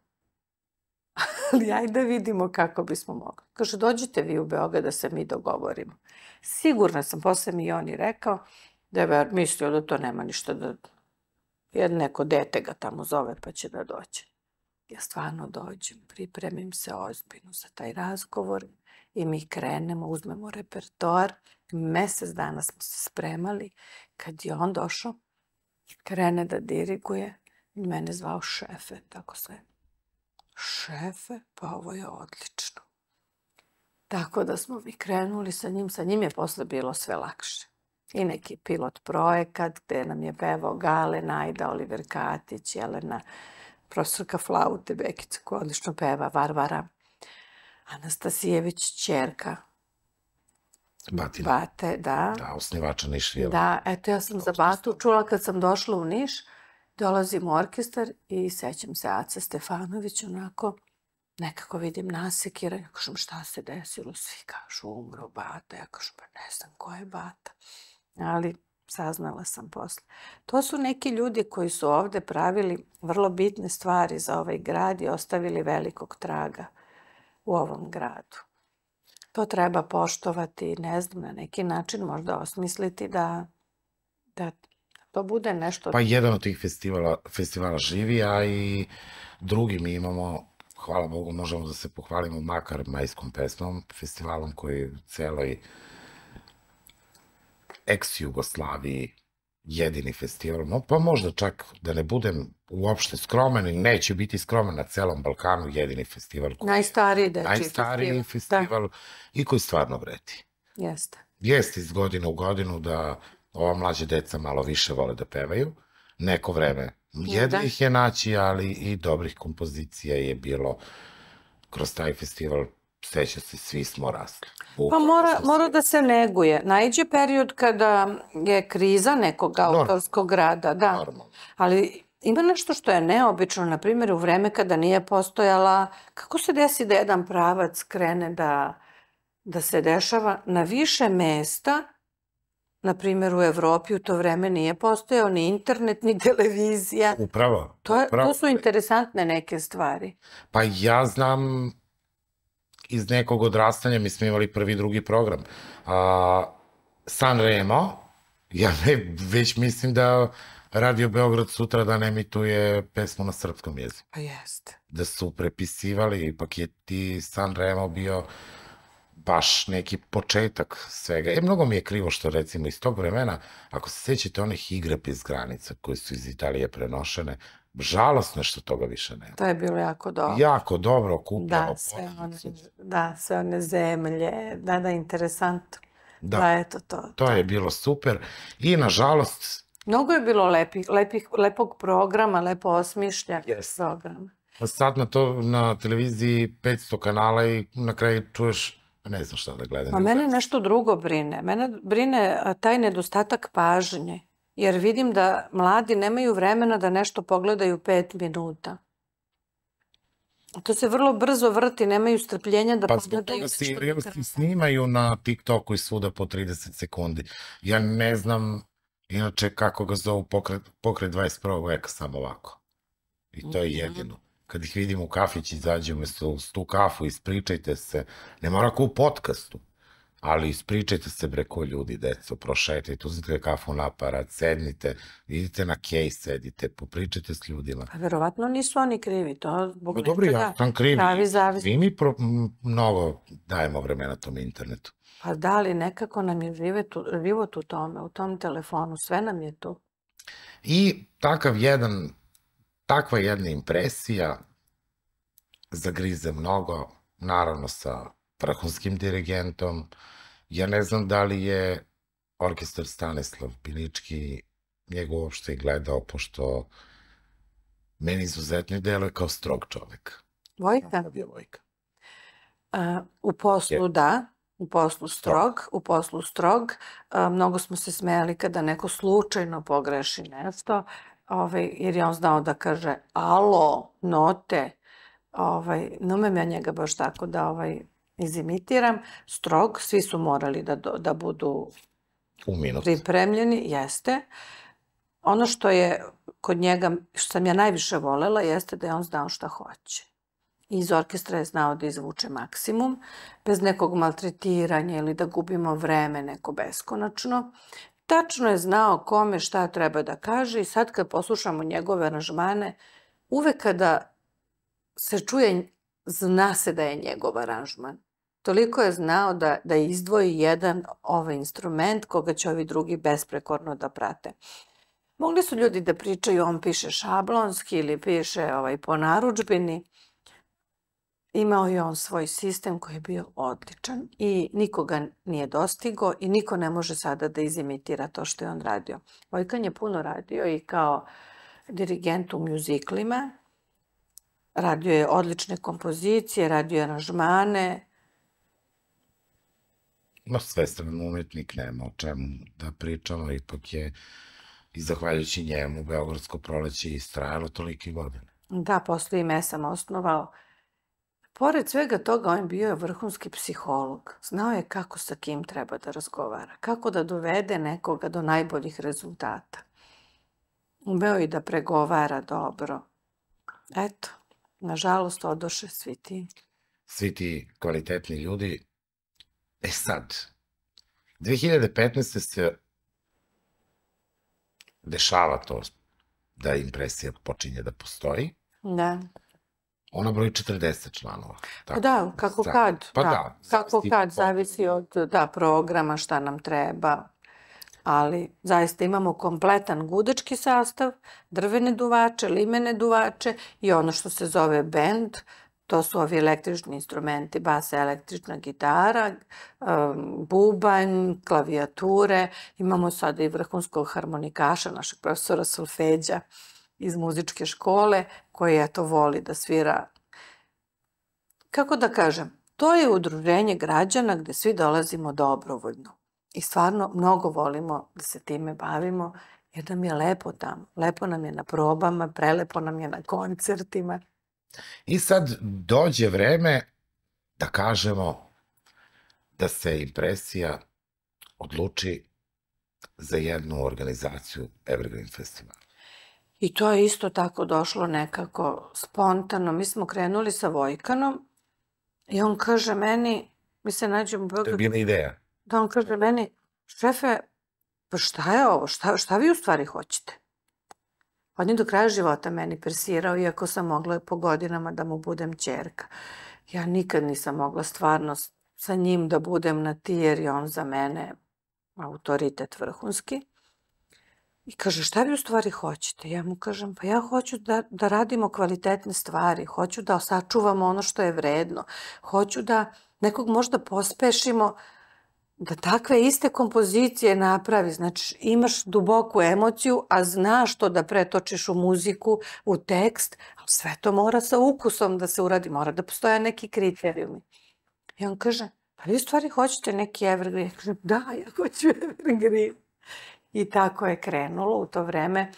(laughs) Ali ajde da vidimo kako bismo mogli. Kaže, dođite vi u Beograd da se mi dogovorimo. Sigurna sam, posle mi i on i rekao, da je mislio da to nema ništa da... Jer neko dete ga tamo zove pa će da dođe. Ja stvarno dođem, pripremim se ozbiljno za taj razgovor i mi krenemo, uzmemo repertoar. Mesec dana smo se spremali. Kad je on došao, krene da diriguje, mene zvao šefe, tako sve. Šefe, pa ovo je odlično. Tako da smo mi krenuli sa njim, sa njim je posle bilo sve lakše. I neki pilot projekat gde nam je pevao Gale, Najda, Oliver Katić, Jelena, profesorka Flaute, Bekica koja odlično peva, Varvara. Anastasijević čerka. Batina. Bate, da. Da, osnivača Nišvijeva. Da, eto ja sam za Batu čula kad sam došla u Niš, dolazim u orkestar i sećam se Aca Stefanović, onako, nekako vidim nasekira, ja kažem šta se desilo, svi kažu umro Bata, ja kažem pa ne znam ko je Bata. Ali saznala sam posle. To su neki ljudi koji su ovde pravili vrlo bitne stvari za ovaj grad i ostavili velikog traga u ovom gradu. To treba poštovati, ne znam, na neki način možda osmisliti da, da to bude nešto... Pa jedan od tih festivala, festivala živi, a i drugi mi imamo, hvala Bogu, možemo da se pohvalimo makar majskom pesmom, festivalom koji celoj ex-Jugoslaviji jedini festival, no, pa možda čak da ne budem uopšte skromen i neće biti skromen na celom Balkanu, jedini festival. Koji, najstariji dečiji najstariji festival. Da. festival da. i koji stvarno vredi. Jeste. Jeste iz godine u godinu da ova mlađe deca malo više vole da pevaju, neko vreme. Jednih da. je naći, ali i dobrih kompozicija je bilo kroz taj festival seća se, svi smo rasli. pa mora, mora da se neguje. Najđe period kada je kriza nekog Normal. autorskog rada, da. Normalno. Ali ima nešto što je neobično, na primjer, u vreme kada nije postojala, kako se desi da jedan pravac krene da, da se dešava na više mesta, na primjer u Evropi u to vreme nije postojao ni internet, ni televizija. Upravo. To, je, to su interesantne neke stvari. Pa ja znam iz nekog odrastanja, mi smo imali prvi drugi program. A, San Remo, ja ne, već mislim da Radio Beograd sutra da emituje pesmu na srpskom jeziku. Pa jest. Da su prepisivali, ipak je ti San Remo bio baš neki početak svega. E, mnogo mi je krivo što recimo iz tog vremena, ako se sećate onih igre bez granica koje su iz Italije prenošene, je što toga više nema. To je bilo jako dobro. Jako dobro okupljeno. Da, sve one, da, sve one zemlje, da, da, interesantno. Da, da eto to, to. To je bilo super i nažalost... Mnogo je bilo lepih, lepih, lepog programa, lepo osmišljen yes. program. Sad na to na televiziji 500 kanala i na kraju čuješ ne znam šta da gledam. A mene nešto drugo brine. Mene brine taj nedostatak pažnje jer vidim da mladi nemaju vremena da nešto pogledaju pet minuta. To se vrlo brzo vrti, nemaju strpljenja da pa, pogledaju nešto. Pa zbog toga snimaju na TikToku i svuda po 30 sekundi. Ja ne znam, inače kako ga zovu pokret, pokret 21. veka, samo ovako. I to je mhm. jedino. Kad ih vidim u kafić, izađemo s tu kafu, ispričajte se. Ne mora kao u podcastu ali ispričajte se bre ljudi, deco, prošetajte, uzmite kafu na aparat, sednite, idite na kej, sedite, popričajte s ljudima. Pa verovatno nisu oni krivi, to zbog pa, dobro, ja sam krivi. Pravi zavis. Vi mi pro, mnogo dajemo vremena tom internetu. Pa da, li nekako nam je život, život u tome, u tom telefonu, sve nam je tu. I takav jedan, takva jedna impresija zagrize mnogo, naravno sa vrhunskim dirigentom. Ja ne znam da li je orkestar Stanislav Pilički njegov uopšte i gledao, pošto meni izuzetno deluje kao strog čovek. Vojka? Je Vojka. Uh, u poslu je. da, u poslu strog, strog. u poslu strog. Uh, mnogo smo se smejali kada neko slučajno pogreši nešto, ovaj, jer je on znao da kaže alo, note, ovaj, ne me ja njega baš tako da ovaj, izimitiram, strog, svi su morali da, da budu U minut. pripremljeni, jeste. Ono što je kod njega, što sam ja najviše volela, jeste da je on znao šta hoće. Iz orkestra je znao da izvuče maksimum, bez nekog maltretiranja ili da gubimo vreme neko beskonačno. Tačno je znao kome šta treba da kaže i sad kad poslušamo njegove aranžmane, uvek kada se čuje zna se da je njegov aranžman toliko je znao da, da izdvoji jedan ovaj instrument koga će ovi drugi besprekorno da prate. Mogli su ljudi da pričaju, on piše šablonski ili piše ovaj, po naručbini. Imao je on svoj sistem koji je bio odličan i nikoga nije dostigo i niko ne može sada da izimitira to što je on radio. Vojkan je puno radio i kao dirigent u mjuziklima. Radio je odlične kompozicije, radio je aranžmane, no, strane umetnik, nema o čemu da ali ipak je i zahvaljujući njemu Beogradsko proleće i strajalo tolike godine. Da, posle i Mesam osnovao. Pored svega toga, on bio je vrhunski psiholog. Znao je kako sa kim treba da razgovara, kako da dovede nekoga do najboljih rezultata. Umeo i da pregovara dobro. Eto, nažalost, odoše svi ti. Svi ti kvalitetni ljudi E sad, 2015. se dešava to da impresija počinje da postoji. Da. Ona broji 40 članova. Tako, pa da, kako za, kad. Pa da. da kako kad, zavisi od da, programa, šta nam treba. Ali zaista imamo kompletan gudački sastav, drvene duvače, limene duvače i ono što se zove bend, To su ovi električni instrumenti, basa, električna gitara, bubanj, klavijature. Imamo sada i vrhunskog harmonikaša, našeg profesora Solfeđa iz muzičke škole, koji je to voli da svira. Kako da kažem, to je udruženje građana gde svi dolazimo dobrovoljno. I stvarno mnogo volimo da se time bavimo jer nam je lepo tamo. Lepo nam je na probama, prelepo nam je na koncertima. I sad dođe vreme da kažemo da se impresija odluči za jednu organizaciju Evergreen Festival. I to je isto tako došlo nekako spontano. Mi smo krenuli sa Vojkanom i on kaže meni, mi se nađemo To je bila ideja. Da on kaže meni, šefe, pa šta je ovo? Šta, šta vi u stvari hoćete? On je do kraja života meni persirao, iako sam mogla po godinama da mu budem čerka. Ja nikad nisam mogla stvarno sa njim da budem na ti, jer je on za mene autoritet vrhunski. I kaže, šta vi u stvari hoćete? Ja mu kažem, pa ja hoću da, da radimo kvalitetne stvari, hoću da sačuvamo ono što je vredno, hoću da nekog možda pospešimo da takve iste kompozicije napravi. Znači, imaš duboku emociju, a znaš to da pretočiš u muziku, u tekst, ali sve to mora sa ukusom da se uradi, mora da postoje neki kriterijumi. I on kaže, pa vi u stvari hoćete neki evergreen. Ja kaže, da, ja hoću evergreen. I tako je krenulo u to vreme.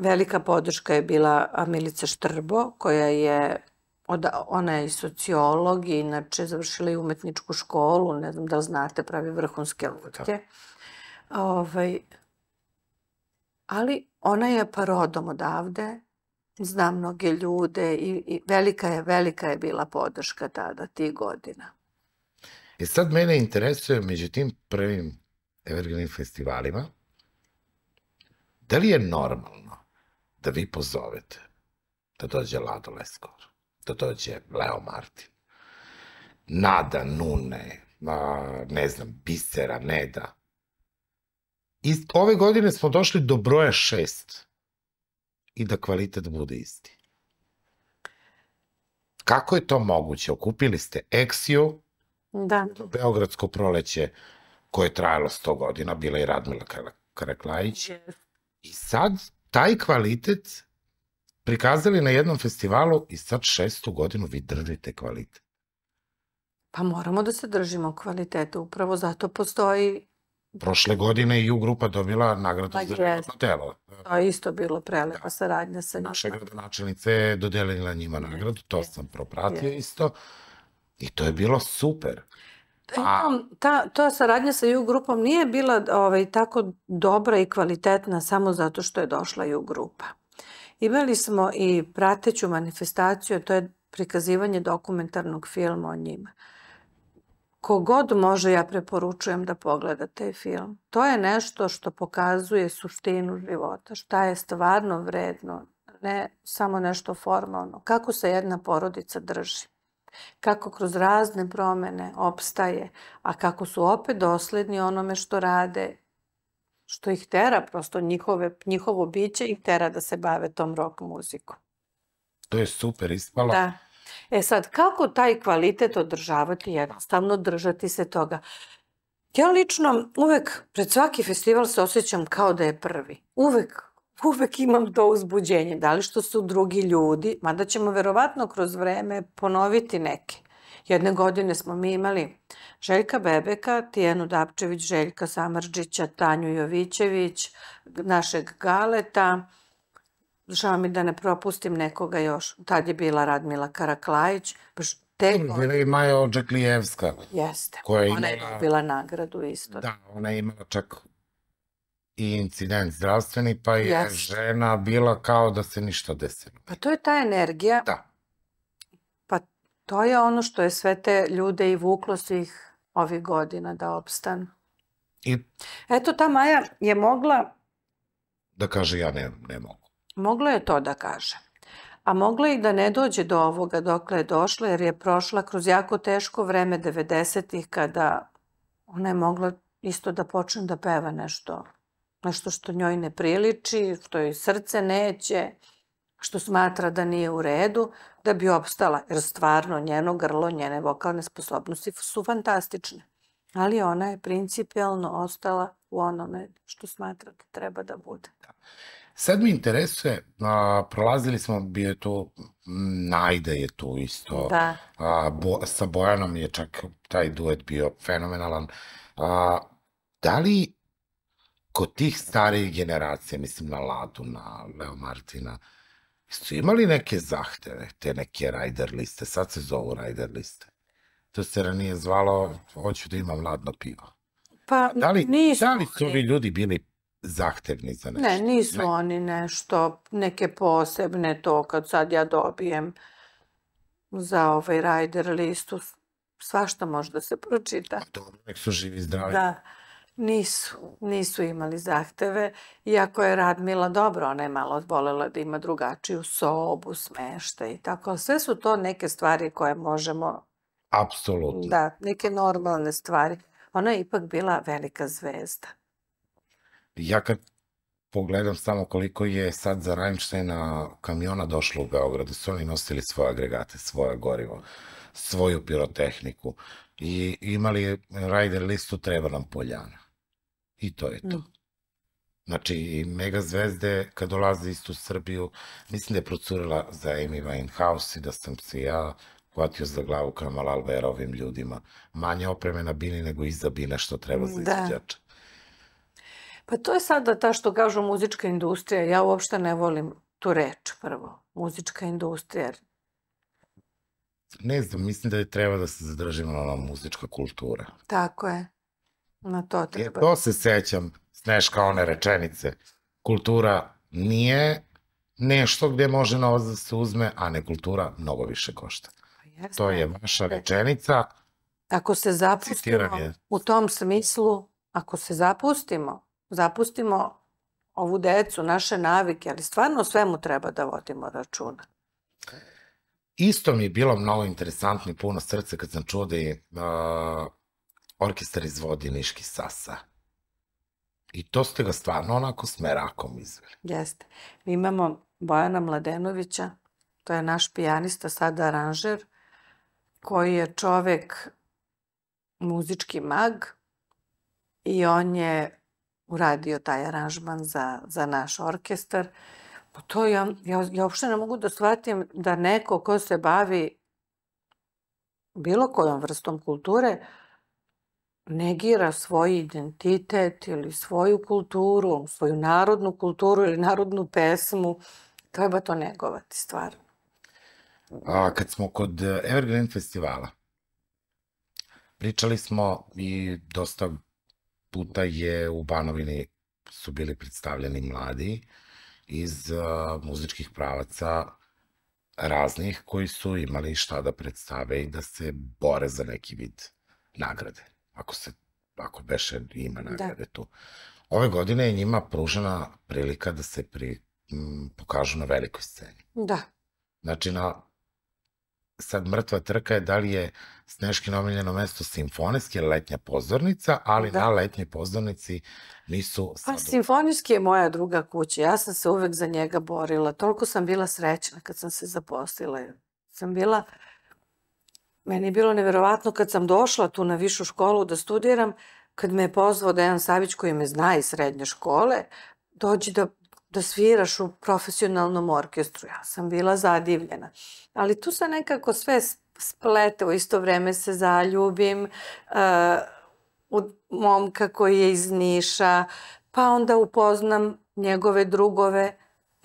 Velika podrška je bila Milica Štrbo, koja je Oda, ona je sociolog i inače završila i umetničku školu, ne znam da znate, pravi vrhunske lutke. Da. Ovaj, ali ona je parodom odavde, zna mnoge ljude i, i velika, je, velika je bila podrška tada, tih godina. I e, sad mene interesuje među tim prvim Evergreen festivalima, da li je normalno da vi pozovete da dođe Lado Leskor? to, to će Leo Martin. Nada Nune, a, ne znam, Bisera, Neda. I ove godine smo došli do broja šest i da kvalitet bude isti. Kako je to moguće? Okupili ste Exio, da. Beogradsko proleće, koje je trajalo 100 godina, bila i Radmila Karaklajić. Yes. I sad taj kvalitet prikazali na jednom festivalu i sad šestu godinu vi držite kvalitet. Pa moramo da se držimo kvaliteta, upravo zato postoji... Prošle godine i u grupa dobila nagradu pa za jedno telo. To je isto bilo prelepa da. saradnja sa njima. Naša gradonačelnica je dodelila njima nagradu, to yes. sam propratio yes. isto. I to je bilo super. E, A... Ta, ta saradnja sa Ju grupom nije bila ovaj, tako dobra i kvalitetna samo zato što je došla Ju grupa. Imali smo i prateću manifestaciju, to je prikazivanje dokumentarnog filma o njima. Kogod može, ja preporučujem da pogleda taj film. To je nešto što pokazuje suštinu života, šta je stvarno vredno, ne samo nešto formalno. Kako se jedna porodica drži, kako kroz razne promene opstaje, a kako su opet dosledni onome što rade što ih tera, prosto njihove, njihovo biće ih tera da se bave tom rock muzikom. To je super ispalo. Da. E sad, kako taj kvalitet održavati jednostavno, držati se toga? Ja lično uvek pred svaki festival se osjećam kao da je prvi. Uvek, uvek imam to uzbuđenje, da li što su drugi ljudi, mada ćemo verovatno kroz vreme ponoviti neke. Jedne godine smo mi imali Željka Bebeka, Tijenu Dapčević, Željka Samrđića, Tanju Jovićević, našeg Galeta, žao mi da ne propustim nekoga još. Tad je bila Radmila Karaklajić. Baš te Bila i Maja Odžaklijevska. Jeste. Koja je ona imala, je bila nagradu isto. Da, ona je imala čak i incident zdravstveni, pa je žena bila kao da se ništa desilo. Pa to je ta energija. Da. To je ono što je sve te ljude i vuklo svih ovih godina da obstanu. I... Eto, ta Maja je mogla... Da kaže ja ne, ne mogu. Mogla je to da kaže. A mogla i da ne dođe do ovoga dokle je došla, jer je prošla kroz jako teško vreme 90-ih kada ona je mogla isto da počne da peva nešto. Nešto što njoj ne priliči, što joj srce neće što smatra da nije u redu, da bi opstala, jer stvarno njeno grlo, njene vokalne sposobnosti su fantastične. Ali ona je principijalno ostala u onome što smatra da treba da bude. Da. Sad mi interesuje, a, prolazili smo, bi je tu, Najda je tu isto, da. a, bo, sa Bojanom je čak taj duet bio fenomenalan. A, da li kod tih starijih generacija, mislim na Ladu, na Leo Martina, Su imali neke zahteve, te neke rider liste, sad se zovu rider liste. To se ranije zvalo, hoću da imam ladno pivo. Pa da li, nisu. Da li su ovi ljudi bili zahtevni za nešto? Ne, nisu ne. oni nešto, neke posebne to kad sad ja dobijem za ovaj rider listu. Svašta može da se pročita. Pa dobro, nek su živi zdravi. Da. Nisu, nisu imali zahteve, iako je Radmila dobro, ona je malo odbolela da ima drugačiju sobu, smešta i tako. Sve su to neke stvari koje možemo... Apsolutno. Da, neke normalne stvari. Ona je ipak bila velika zvezda. Ja kad pogledam samo koliko je sad za Rajnštajna kamiona došlo u Beogradu, su oni nosili svoje agregate, svoje gorivo, svoju pirotehniku i imali rajder listu treba nam poljana. I to je to. Da. Znači, mega zvezde kad dolaze isto u Srbiju, mislim da je procurila za Amy Winehouse i da sam se ja hvatio za glavu kao mala Albera ovim ljudima. Manje opreme na bini nego iza bine što treba za da. izvođača. Pa to je sada ta što kažu muzička industrija. Ja uopšte ne volim tu reč prvo. Muzička industrija. Ne znam, mislim da je treba da se zadržimo na muzička kultura. Tako je. Na to treba. Jer to se sećam, Sneška, one rečenice. Kultura nije nešto gde može novac da se uzme, a ne kultura mnogo više košta. Pa jeste. To je vaša e. rečenica. Ako se zapustimo u tom smislu, ako se zapustimo, zapustimo ovu decu, naše navike, ali stvarno svemu treba da vodimo računa. Isto mi je bilo mnogo interesantno i puno srce kad sam čuo da je uh, orkestar izvodi Niški Sasa. I to ste ga stvarno onako s merakom izveli. Jeste. Mi imamo Bojana Mladenovića, to je naš pijanista, sada aranžer, koji je čovek muzički mag i on je uradio taj aranžman za, za naš orkestar. Pa to ja, ja, ja uopšte ne mogu da shvatim da neko ko se bavi bilo kojom vrstom kulture, negira svoj identitet ili svoju kulturu, svoju narodnu kulturu ili narodnu pesmu, treba to negovati stvarno. A, kad smo kod Evergreen festivala, pričali smo i dosta puta je u Banovini su bili predstavljeni mladi iz muzičkih pravaca raznih koji su imali šta da predstave i da se bore za neki vid nagrade ako se, ako beše ima da. nagrade da. tu. Ove godine je njima pružena prilika da se pri, m, pokažu na velikoj sceni. Da. Znači, na, sad mrtva trka je da li je Sneški nominjeno mesto simfonijski letnja pozornica, ali da. na letnjoj pozornici nisu... Pa, sadu. simfonijski je moja druga kuća. Ja sam se uvek za njega borila. Toliko sam bila srećna kad sam se zaposlila. Sam bila Meni je bilo neverovatno kad sam došla tu na višu školu da studiram, kad me je pozvao Dejan Savić koji me zna iz srednje škole, dođi da, da sviraš u profesionalnom orkestru. Ja sam bila zadivljena. Ali tu se nekako sve splete, u isto vreme se zaljubim uh, u momka koji je iz Niša, pa onda upoznam njegove drugove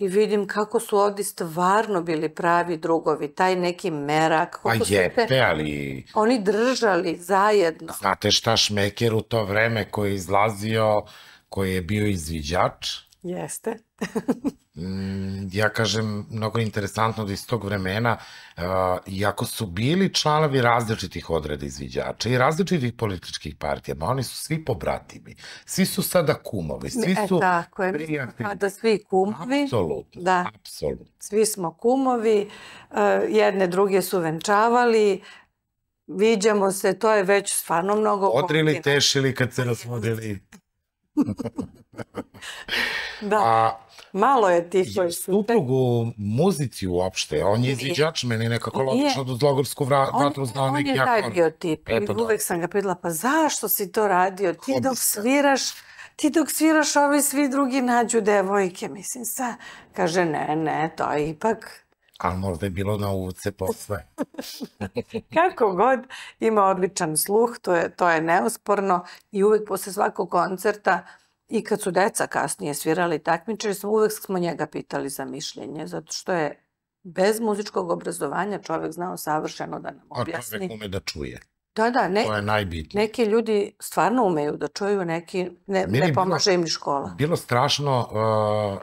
i vidim kako su ovdje stvarno bili pravi drugovi, taj neki merak. Pa jepe, te... ali... Oni držali zajedno. Znate šta Šmeker u to vreme koji je izlazio, koji je bio izviđač, Jeste. (laughs) Mm, ja kažem, mnogo interesantno da iz tog vremena, uh, iako su bili članovi različitih odreda izviđača i različitih političkih partija, ma oni su svi pobratimi, svi su sada kumovi, svi e, su e, tako je. prijatelji. svi kumovi. Apsolutno, da. apsolutno. Svi smo kumovi, uh, jedne druge su venčavali, viđamo se, to je već stvarno mnogo... Odrili, Otrili, tešili kad se razvodili. (laughs) da, A, malo je ti koji su... Suprug u muzici uopšte, on je izviđač meni nekako logično do da Zlogorsku vratu znao neki On je taj bio tip e, pa da. uvek da. sam ga pitala, pa zašto si to radio? Ti dok sviraš, ti dok sviraš, ovi svi drugi nađu devojke, mislim, sa... Kaže, ne, ne, to je ipak ali možda je bilo na uvuce posle. (laughs) Kako god, ima odličan sluh, to je, to je neosporno i uvek posle svakog koncerta I kad su deca kasnije svirali takmičari, smo uvek smo njega pitali za mišljenje, zato što je bez muzičkog obrazovanja čovek znao savršeno da nam objasni. A čovek ume da čuje. Da, da, ne, to je najbitnije. Neki ljudi stvarno umeju da čuju, neki ne, ne pomaže bilo, im ni škola. Bilo strašno uh,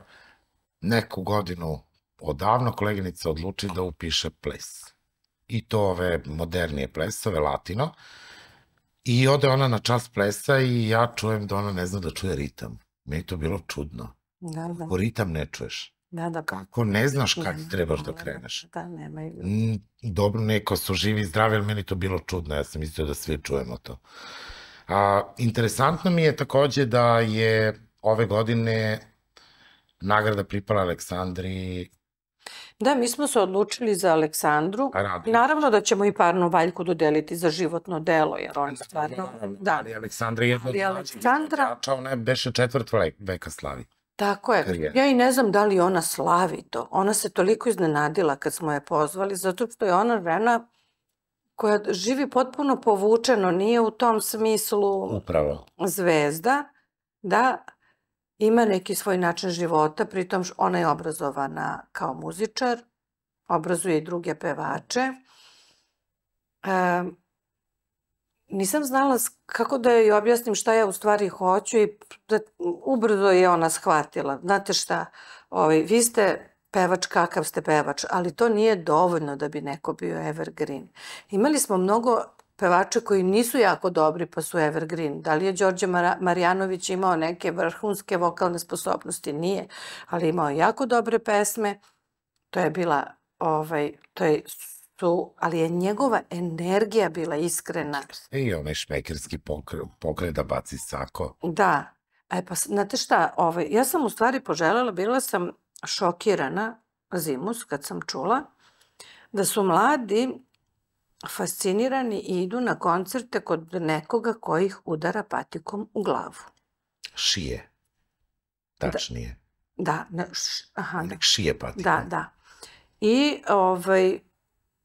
neku godinu odavno koleginica odluči da upiše ples. I to ove modernije plesove, latino. I ode ona na čas plesa i ja čujem da ona ne zna da čuje ritam. je to bilo čudno. Da, da. Ako ritam ne čuješ. Da, da. Kako ne znaš kad nema, da, trebaš da, da, da kreneš. Da, nema. Mm, dobro, neko su živi i zdravi, ali meni to bilo čudno. Ja sam mislio da svi čujemo to. A, interesantno mi je takođe da je ove godine nagrada pripala Aleksandri Da, mi smo se odlučili za Aleksandru. Pa naravno da ćemo i parnu valjku dodeliti za životno delo, jer on stvarno... Da, da, Ali Aleksandra je jedno od Aleksandra... ona je beše četvrt veka slavi. Tako je. Ja i ne znam da li ona slavi to. Ona se toliko iznenadila kad smo je pozvali, zato što je ona žena koja živi potpuno povučeno, nije u tom smislu Upravo. zvezda, da ima neki svoj način života, pritom ona je obrazovana kao muzičar, obrazuje i druge pevače. E, nisam znala kako da joj objasnim šta ja u stvari hoću i da, ubrzo je ona shvatila. Znate šta, ovaj, vi ste pevač kakav ste pevač, ali to nije dovoljno da bi neko bio evergreen. Imali smo mnogo pevače koji nisu jako dobri pa su evergreen. Da li je Đorđe Marjanović imao neke vrhunske vokalne sposobnosti? Nije, ali imao jako dobre pesme. To je bila, ovaj, to je su, ali je njegova energija bila iskrena. E, I onaj šmekerski pokret da baci sako. Da. E pa, znate šta, ovaj, ja sam u stvari poželjela, bila sam šokirana zimus kad sam čula da su mladi fascinirani i idu na koncerte kod nekoga koji ih udara patikom u glavu. Šije. Da. Tačnije. Da, da š, aha, da. Šije patikom. Da, da. I ovaj,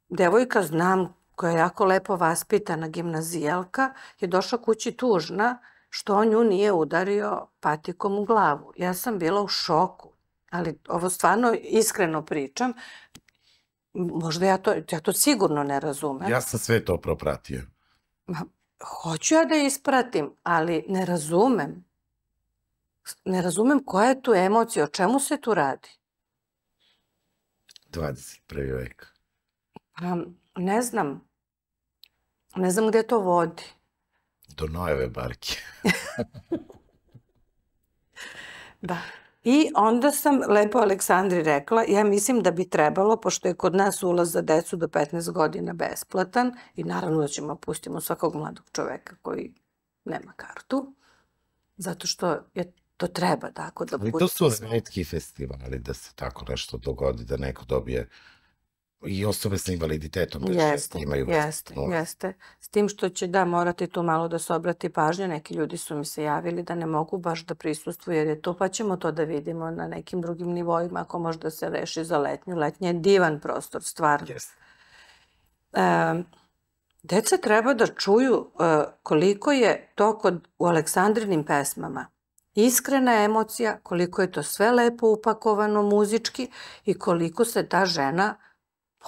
devojka znam koja je jako lepo vaspitana gimnazijelka je došla kući tužna što on nju nije udario patikom u glavu. Ja sam bila u šoku, ali ovo stvarno iskreno pričam, možda ja to, ja to sigurno ne razumem. Ja sam sve to propratio. Ma, hoću ja da ispratim, ali ne razumem. Ne razumem koja je tu emocija, o čemu se tu radi. 21. vek. Pa, ne znam. Ne znam gde to vodi. Do nojeve barke. (laughs) da. I onda sam lepo Aleksandri rekla, ja mislim da bi trebalo, pošto je kod nas ulaz za decu do 15 godina besplatan i naravno da ćemo da pustimo svakog mladog čoveka koji nema kartu, zato što je to treba tako da bude. Ali to su redki festivali da se tako nešto dogodi, da neko dobije i osobe sa invaliditetom da jeste, imaju. Jeste, no. jeste. S tim što će da morate tu malo da se obrati pažnje, neki ljudi su mi se javili da ne mogu baš da prisustuju jer je to, pa ćemo to da vidimo na nekim drugim nivoima ako možda se reši za letnju. Letnje je divan prostor, stvarno. Jeste. E, deca treba da čuju e, koliko je to kod, u Aleksandrinim pesmama iskrena emocija, koliko je to sve lepo upakovano muzički i koliko se ta žena uh,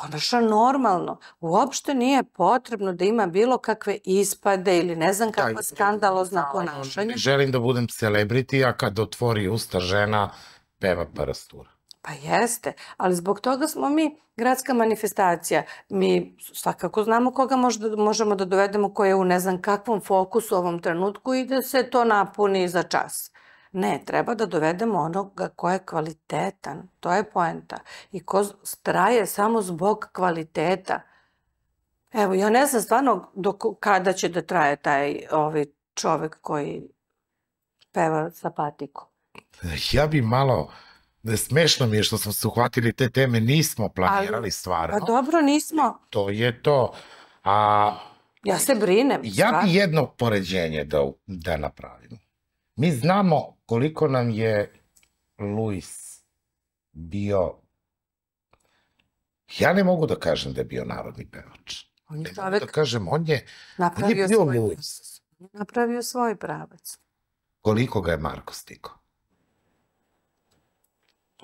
ponaša normalno. Uopšte nije potrebno da ima bilo kakve ispade ili ne znam da, kakva skandalozna da, ponašanja. Želim da budem celebrity, a kad otvori usta žena, peva parastura. Pa jeste, ali zbog toga smo mi gradska manifestacija. Mi svakako znamo koga možemo da dovedemo, ko je u ne znam kakvom fokusu u ovom trenutku i da se to napuni za čas. Ne, treba da dovedemo onoga ko je kvalitetan. To je poenta. I ko traje samo zbog kvaliteta. Evo, ja ne znam stvarno dok, kada će da traje taj ovaj čovek koji peva sa patikom. Ja bi malo smešno mi je što smo se uhvatili te teme, nismo planirali Ali, stvarno. Pa dobro, nismo. To je to. A, ja se brinem. Ja bih bi jedno poređenje da, da napravim. Mi znamo koliko nam je Luis bio... Ja ne mogu da kažem da je bio narodni pevač. On je čovek... Da kažem, on je, on je bio svoj, Luis. Napravio svoj pravac. Koliko ga je Marko stigao?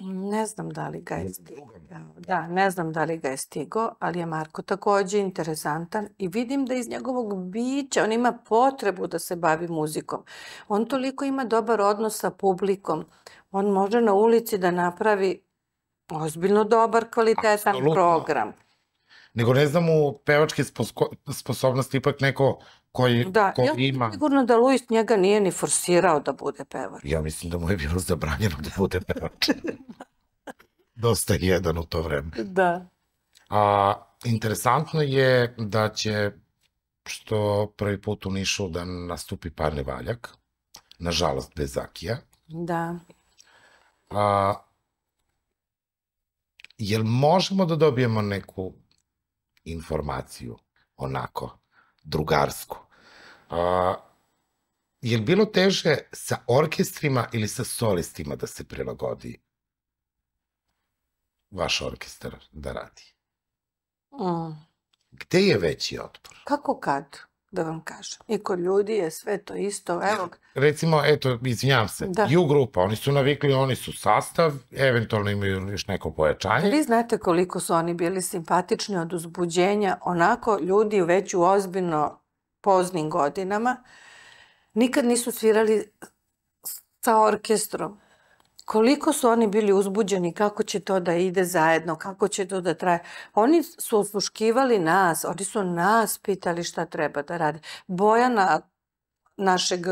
Ne znam da li ga je stigao. Da, ne znam da li ga je stigao, ali je Marko takođe interesantan i vidim da iz njegovog bića on ima potrebu da se bavi muzikom. On toliko ima dobar odnos sa publikom. On može na ulici da napravi ozbiljno dobar, kvalitetan program. Nego ne znamo pevačke sposobnosti ipak neko koji, da, ko ja ima... Da, sigurno da Luis njega nije ni forsirao da bude pevač. Ja mislim da mu je bilo zabranjeno da bude pevač. (laughs) Dosta jedan u to vreme. Da. A, interesantno je da će što prvi put u Nišu da nastupi Parni Valjak, nažalost bez Akija. Da. A, jel možemo da dobijemo neku informaciju onako drugarsko. A, je li bilo teže sa orkestrima ili sa solistima da se prilagodi vaš orkestar da radi? Mm. Gde je veći otpor? Kako kad? da vam kažem. I kod ljudi je sve to isto, evo... Recimo, eto, izvinjam se, da. U grupa, oni su navikli, oni su sastav, eventualno imaju još neko pojačanje. Vi znate koliko su oni bili simpatični od uzbuđenja, onako ljudi već u ozbiljno poznim godinama, nikad nisu svirali sa orkestrom koliko su oni bili uzbuđeni, kako će to da ide zajedno, kako će to da traje. Oni su osluškivali nas, oni su nas pitali šta treba da radi. Bojana, našeg e,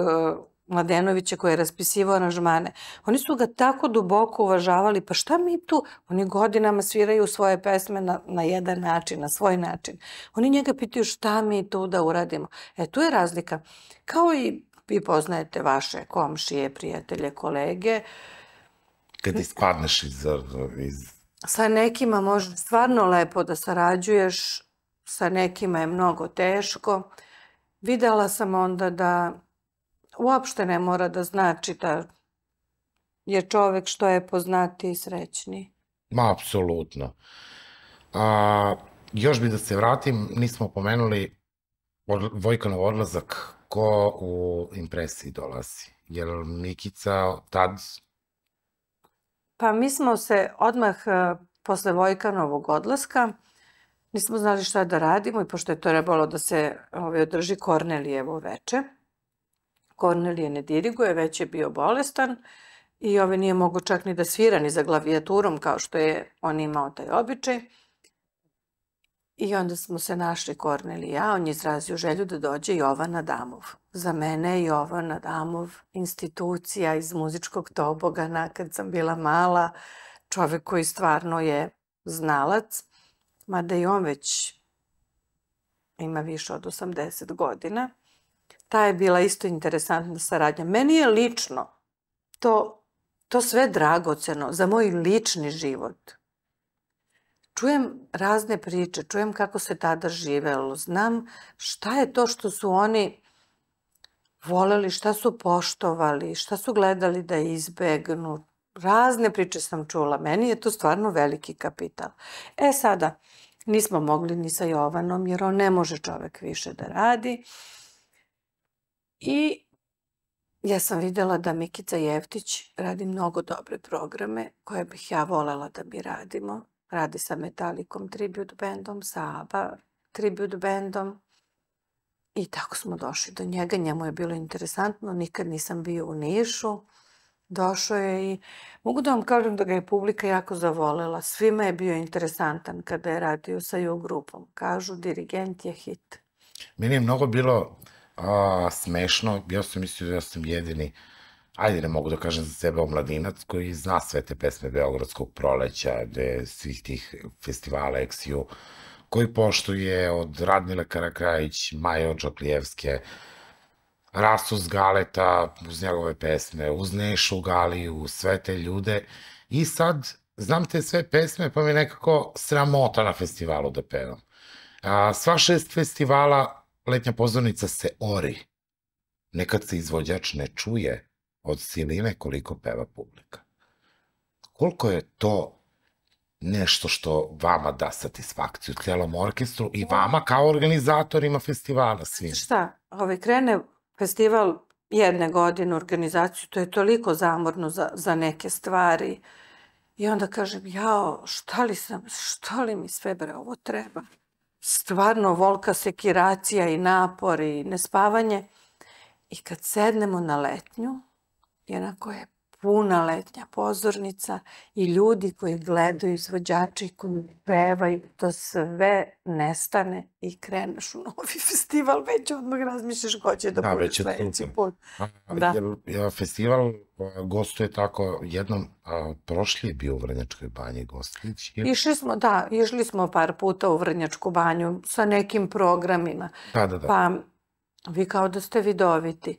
Mladenovića koji je raspisivao aranžmane. Oni su ga tako duboko uvažavali, pa šta mi tu? Oni godinama sviraju svoje pesme na, na jedan način, na svoj način. Oni njega pitaju šta mi tu da uradimo. E, tu je razlika. Kao i vi poznajete vaše komšije, prijatelje, kolege, uh, kad ispadneš iz, iz... Sa nekima može stvarno lepo da sarađuješ, sa nekima je mnogo teško. Videla sam onda da uopšte ne mora da znači da je čovek što je poznati i srećni. Ma, apsolutno. A, još bi da se vratim, nismo pomenuli od, Vojkanov odlazak ko u impresiji dolazi. Jer Nikica tad Pa mi smo se odmah e, posle Vojkanovog odlaska nismo znali šta da radimo i pošto je to trebalo da se ovaj, održi Kornelijevo veče, Kornelije ne diriguje, već je bio bolestan i ovaj nije mogo čak ni da svira ni za glavijaturom kao što je on imao taj običaj. I onda smo se našli Kornel i ja, on je izrazio želju da dođe Jovan Adamov. Za mene je Jovan Adamov institucija iz muzičkog tobogana kad sam bila mala, čovek koji stvarno je znalac, mada i on već ima više od 80 godina. Ta je bila isto interesantna saradnja. Meni je lično to, to sve dragoceno za moj lični život – čujem razne priče, čujem kako se tada živelo, znam šta je to što su oni voleli, šta su poštovali, šta su gledali da izbegnu. Razne priče sam čula, meni je to stvarno veliki kapital. E sada, nismo mogli ni sa Jovanom, jer on ne može čovek više da radi. I ja sam videla da Mikica Jevtić radi mnogo dobre programe koje bih ja volela da mi radimo Radi sa Metallicom, tribute bandom, sa ABBA, tribute bandom. I tako smo došli do njega. Njemu je bilo interesantno. Nikad nisam bio u Nišu. Došao je i mogu da vam kažem da ga je publika jako zavolela. Svima je bio interesantan kada je radio sa ju grupom. Kažu, dirigent je hit. Meni je mnogo bilo a, smešno. Ja sam mislio da ja sam jedini uh, ajde ne da mogu da kažem za sebe omladinac koji zna sve te pesme Beogradskog proleća, de svih tih festivala Exiju, koji poštuje od Radmila Karakrajić, Majo Đoklijevske, Rasus Galeta, uz njegove pesme, uz Nešu Galiju, sve te ljude. I sad, znam te sve pesme, pa mi nekako sramota na festivalu da pevam. A, sva šest festivala letnja pozornica se ori. Nekad se izvođač ne čuje, od siline koliko peva publika. Koliko je to nešto što vama da satisfakciju celom orkestru i da. vama kao organizatorima festivala svim. Šta, ovaj, krene festival jedne godine organizaciju, to je toliko zamorno za, za neke stvari. I onda kažem, jao, šta li sam, šta li mi sve bre ovo treba? Stvarno volka sekiracija i napor i nespavanje. I kad sednemo na letnju, Jednako je puna letnja pozornica i ljudi koji gledaju, izvođači koji pevaju, to da sve nestane i kreneš u novi (laughs) festival, već odmah razmišljaš ko će da, da bude sledeći put. A, da. Jer, ja, festival gostuje tako jednom, a prošli je bio u Vrnjačkoj banji Gostić. Je... Išli smo, da, išli smo par puta u Vrnjačku banju sa nekim programima. Da, da, da. Pa vi kao da ste vidoviti.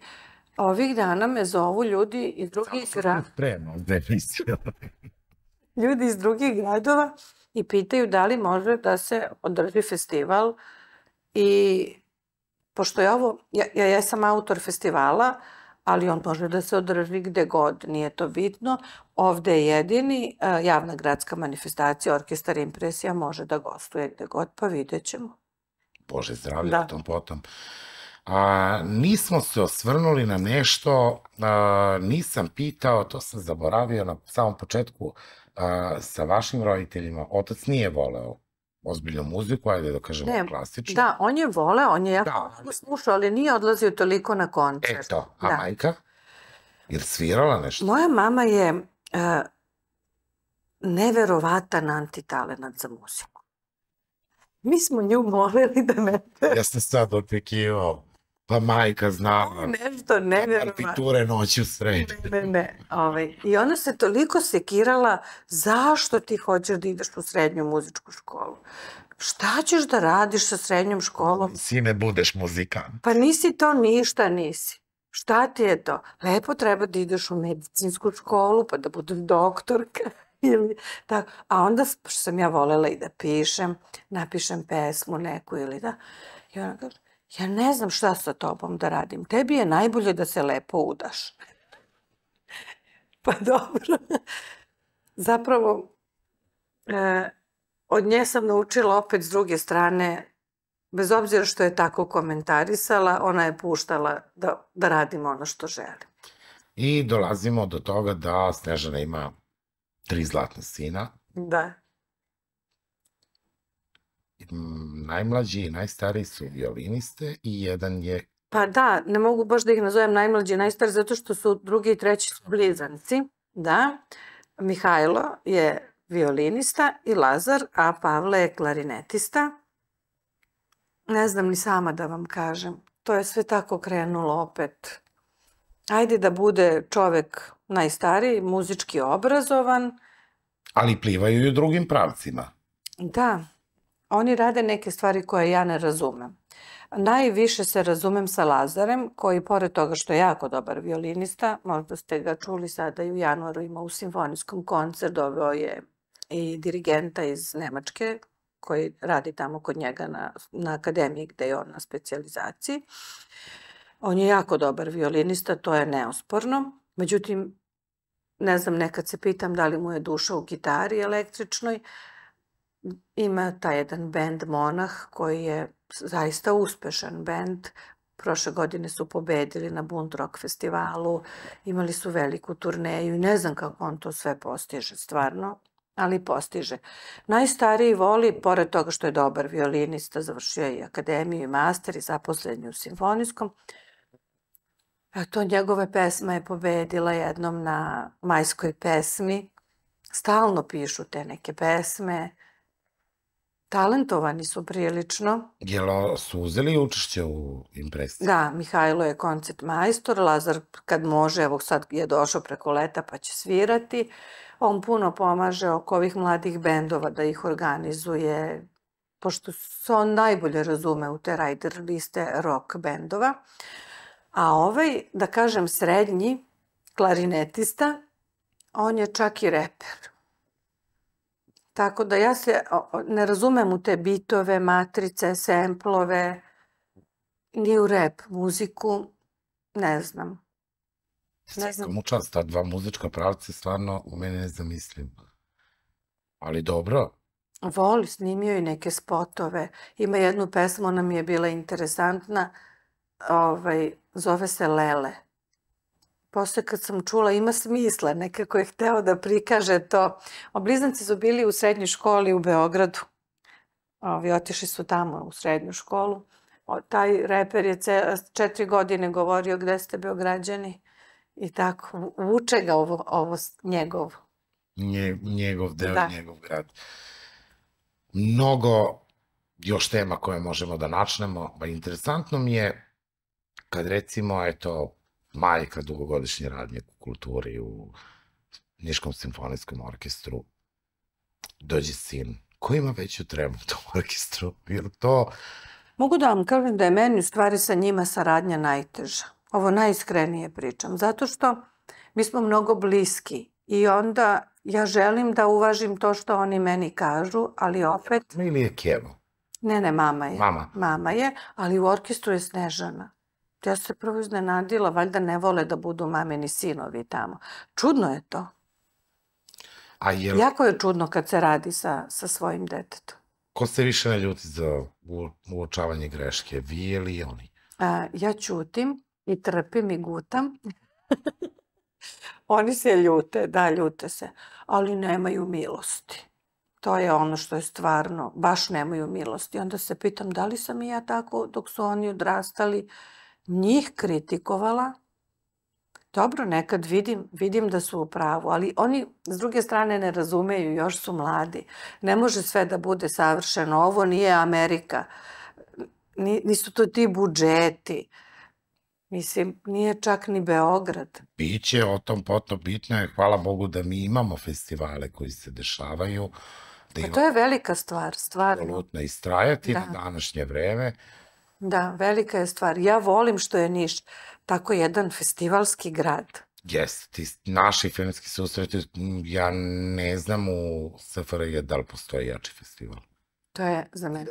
Ovih dana me zovu ljudi iz drugih gradova. Da ljudi iz drugih gradova i pitaju da li može da se održi festival i pošto je ovo, ja, ja sam autor festivala, ali on može da se održi gde god, nije to bitno. Ovde je jedini e, javna gradska manifestacija, orkestar impresija može da gostuje gde god, pa vidjet ćemo. Bože zdravlje, da. potom potom. A, nismo se osvrnuli na nešto, a, nisam pitao, to sam zaboravio na samom početku, a, sa vašim roditeljima, otac nije voleo ozbiljnu muziku, ajde da kažemo ne, klasičnu. Da, on je voleo, on je jako da, ali... slušao, ali nije odlazio toliko na koncert. Eto, a da. majka? Jer svirala nešto? Moja mama je uh, neverovatan antitalenat za muziku. Mi smo nju molili da ne... ja sam sad otekivao. Pa majka znala. Nešto neverovatno. Partiture noć u sredu. Ne, ne, ne. Ovaj. I ona se toliko sekirala zašto ti hoćeš da ideš u srednju muzičku školu šta ćeš da radiš sa srednjom školom? Sine, budeš muzikant. Pa nisi to ništa, nisi. Šta ti je to? Lepo treba da ideš u medicinsku školu, pa da budeš doktorka. (laughs) Ili, tako. Da. A onda sam ja volela i da pišem, napišem pesmu neku ili da... I ona kaže, ja ne znam šta sa tobom da radim. Tebi je najbolje da se lepo udaš. (laughs) pa dobro. Zapravo, e, od nje sam naučila opet s druge strane, bez obzira što je tako komentarisala, ona je puštala da, da radim ono što želim. I dolazimo do toga da Snežana ima tri zlatna sina. Da. Mm, najmlađi i najstariji su violiniste i jedan je... Pa da, ne mogu baš da ih nazovem najmlađi i najstariji, zato što su drugi i treći su blizanci, da. Mihajlo je violinista i Lazar, a Pavle je klarinetista. Ne znam ni sama da vam kažem. To je sve tako krenulo opet. Ajde da bude čovek najstariji, muzički obrazovan. Ali plivaju i u drugim pravcima. Da, oni rade neke stvari koje ja ne razumem. Najviše se razumem sa Lazarem, koji pored toga što je jako dobar violinista, možda ste ga čuli sada i u januaru ima u simfonijskom koncert, doveo je i dirigenta iz Nemačke, koji radi tamo kod njega na, na akademiji gde je on na specializaciji. On je jako dobar violinista, to je neosporno. Međutim, ne znam, nekad se pitam da li mu je duša u gitari električnoj, uh, ima taj jedan band Monah koji je zaista uspešan bend. Prošle godine su pobedili na Bund Rock festivalu, imali su veliku turneju i ne znam kako on to sve postiže, stvarno ali postiže. Najstariji voli, pored toga što je dobar violinista, završio je i akademiju i master i zaposlen u simfonijskom, A to njegove pesma je pobedila jednom na majskoj pesmi. Stalno pišu te neke pesme, Talentovani su prilično. Jelo su uzeli učešće u impresiji? Da, Mihajlo je koncert majstor, Lazar kad može, evo sad je došao preko leta pa će svirati. On puno pomaže oko ovih mladih bendova da ih organizuje, pošto se on najbolje razume u te rider liste rock bendova. A ovaj, da kažem, srednji klarinetista, on je čak i reper. Tako da ja se ne razumem u te bitove, matrice, semplove, ni u rap muziku, ne znam. Ne znam. Mu čast, ta dva muzička pravca stvarno u mene ne zamislim. Ali dobro. Voli, snimio i neke spotove. Ima jednu pesmu, ona mi je bila interesantna, ovaj, zove se Lele posle kad sam čula ima smisla, nekako je hteo da prikaže to. O, su bili u srednjoj školi u Beogradu. Ovi otišli su tamo u srednju školu. O, taj reper je ce, četiri godine govorio gde ste Beograđani i tako. Vuče ga ovo, ovo njegov. Nje, njegov deo, da. njegov grad. Mnogo još tema koje možemo da načnemo. Ba, pa interesantno mi je kad recimo, eto, majka dugogodišnji radnik u kulturi, u Niškom simfonijskom orkestru, dođe sin, ko ima veću tremu u tom orkestru, jer to... Mogu da vam kažem da je meni u stvari sa njima saradnja najteža. Ovo najiskrenije pričam, zato što mi smo mnogo bliski i onda ja želim da uvažim to što oni meni kažu, ali opet... Ili je Kevo? Ne, ne, mama je. Mama? Mama je, ali u orkestru je Snežana. Ja se prvo iznenadila, valjda ne vole da budu mamini sinovi tamo. Čudno je to. A jel... Jako je čudno kad se radi sa, sa svojim detetom. Ko se više ne ljuti za uočavanje greške, vi ili oni? A, ja ćutim i trpim i gutam. (laughs) Oni se ljute, da, ljute se, ali nemaju milosti. To je ono što je stvarno, baš nemaju milosti. Onda se pitam da li sam i ja tako dok su oni odrastali, uh, njih kritikovala. Dobro, nekad vidim, vidim da su u pravu, ali oni s druge strane ne razumeju, još su mladi. Ne može sve da bude savršeno, ovo nije Amerika, nisu to ti budžeti. Mislim, nije čak ni Beograd. Biće o tom potno bitno je, hvala Bogu da mi imamo festivale koji se dešavaju. Da pa to je velika stvar, stvarno. Absolutno, istrajati da. na današnje vreme. Da, velika je stvar. Ja volim što je Niš tako jedan festivalski grad. Jes, ti naši filmski susreti, ja ne znam u SFRJ da li postoji jači festival. To je za mene,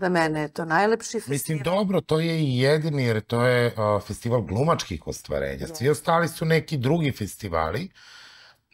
za mene je to najlepši festival. Mislim, dobro, to je i jedini, jer to je uh, festival glumačkih ostvarenja. Svi ostali su neki drugi festivali,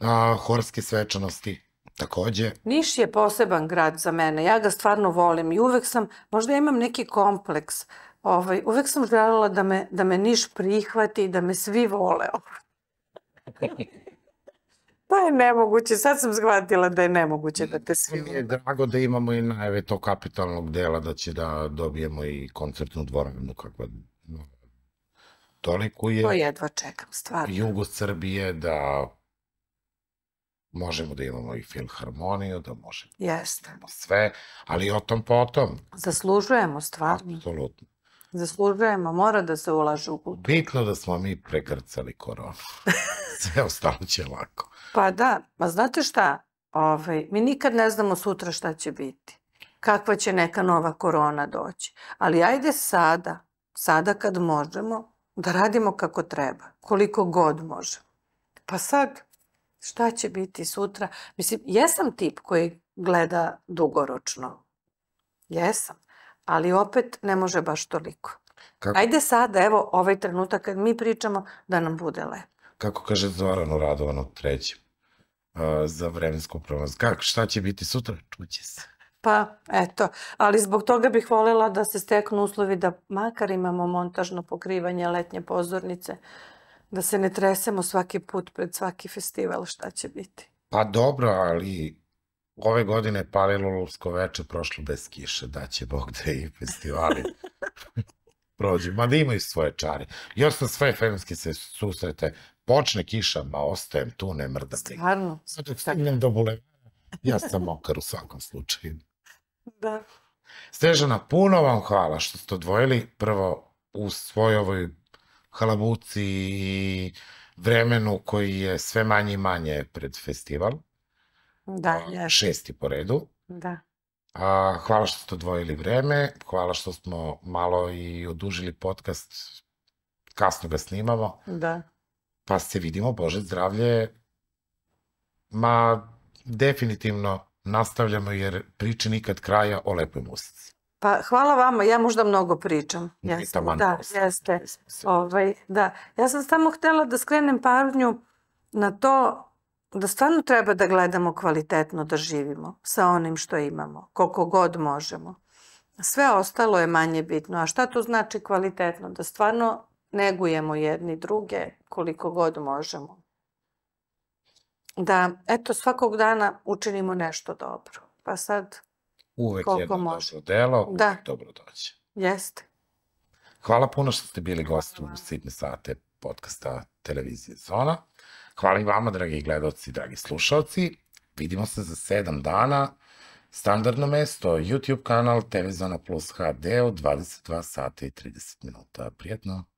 uh, horske svečanosti, Takođe... Niš je poseban grad za mene. Ja ga stvarno volim i uvek sam, možda ja imam neki kompleks, ovaj, uvek sam želela da me, da me Niš prihvati i da me svi vole. Ovaj. (laughs) Pa je nemoguće, sad sam zgvatila da je nemoguće da te svi... Mi je drago da imamo i najve to kapitalnog dela, da će da dobijemo i koncertnu dvoranu, kakva... toliko je... To jedva čekam, stvarno. Jugo Srbije, da možemo da imamo i filharmoniju, da možemo Jeste. da sve, ali o tom potom. Zaslužujemo stvarno. Apsolutno. Zaslužujemo, mora da se ulaže u kulturu. Bitno da smo mi pregrcali koronu. (laughs) sve ostalo će lako. Pa da, ma znate šta, ovaj, mi nikad ne znamo sutra šta će biti. Kakva će neka nova korona doći. Ali ajde sada, sada kad možemo, da radimo kako treba, koliko god možemo. Pa sad, šta će biti sutra. Mislim, jesam tip koji gleda dugoročno. Jesam. Ali opet ne može baš toliko. Kako? Ajde sada, evo, ovaj trenutak kad mi pričamo, da nam bude lepo. Kako kaže Zoran u Radovanu trećem uh, za vremensku prognozu? Kako, šta će biti sutra? Čuće se. Pa, eto, ali zbog toga bih voljela da se steknu uslovi da makar imamo montažno pokrivanje letnje pozornice, da se ne tresemo svaki put pred svaki festival šta će biti. Pa dobro, ali ove godine Lulsko veče prošlo bez kiše, da će Bog da i festivali (laughs) prođu. da imaju svoje čare. Još sam sve filmske se susrete, počne kiša, ma ostajem tu, ne mrdam. Stvarno? Sad dok stignem do bule. ja sam mokar u svakom slučaju. Da. Stežana, puno vam hvala što ste odvojili prvo u svoj ovoj halabuci i vremenu koji je sve manje i manje pred festival. Da, je. Šesti po redu. Da. A, hvala što ste odvojili vreme, hvala što smo malo i odužili podcast, kasno ga snimamo. Da. Pa se vidimo, Bože zdravlje, ma definitivno nastavljamo jer priče nikad kraja o lepoj muzici. Pa hvala vama, ja možda mnogo pričam. Jeste, da, jeste. Ovaj, da. Ja sam samo htela da skrenem pažnju na to da stvarno treba da gledamo kvalitetno da živimo sa onim što imamo, koliko god možemo. Sve ostalo je manje bitno. A šta to znači kvalitetno? Da stvarno negujemo jedni druge koliko god možemo. Da, eto, svakog dana učinimo nešto dobro. Pa sad, Uvek Koliko jedno može. dobro delo, da. uvek dobro dođe. Jeste. Hvala puno što ste bili gosti u sitne sate podcasta Televizije Zona. Hvala i vama, dragi gledalci, dragi slušalci. Vidimo se za sedam dana. Standardno mesto, YouTube kanal TV Zona Plus HD u 22 sata i 30 minuta. Prijetno!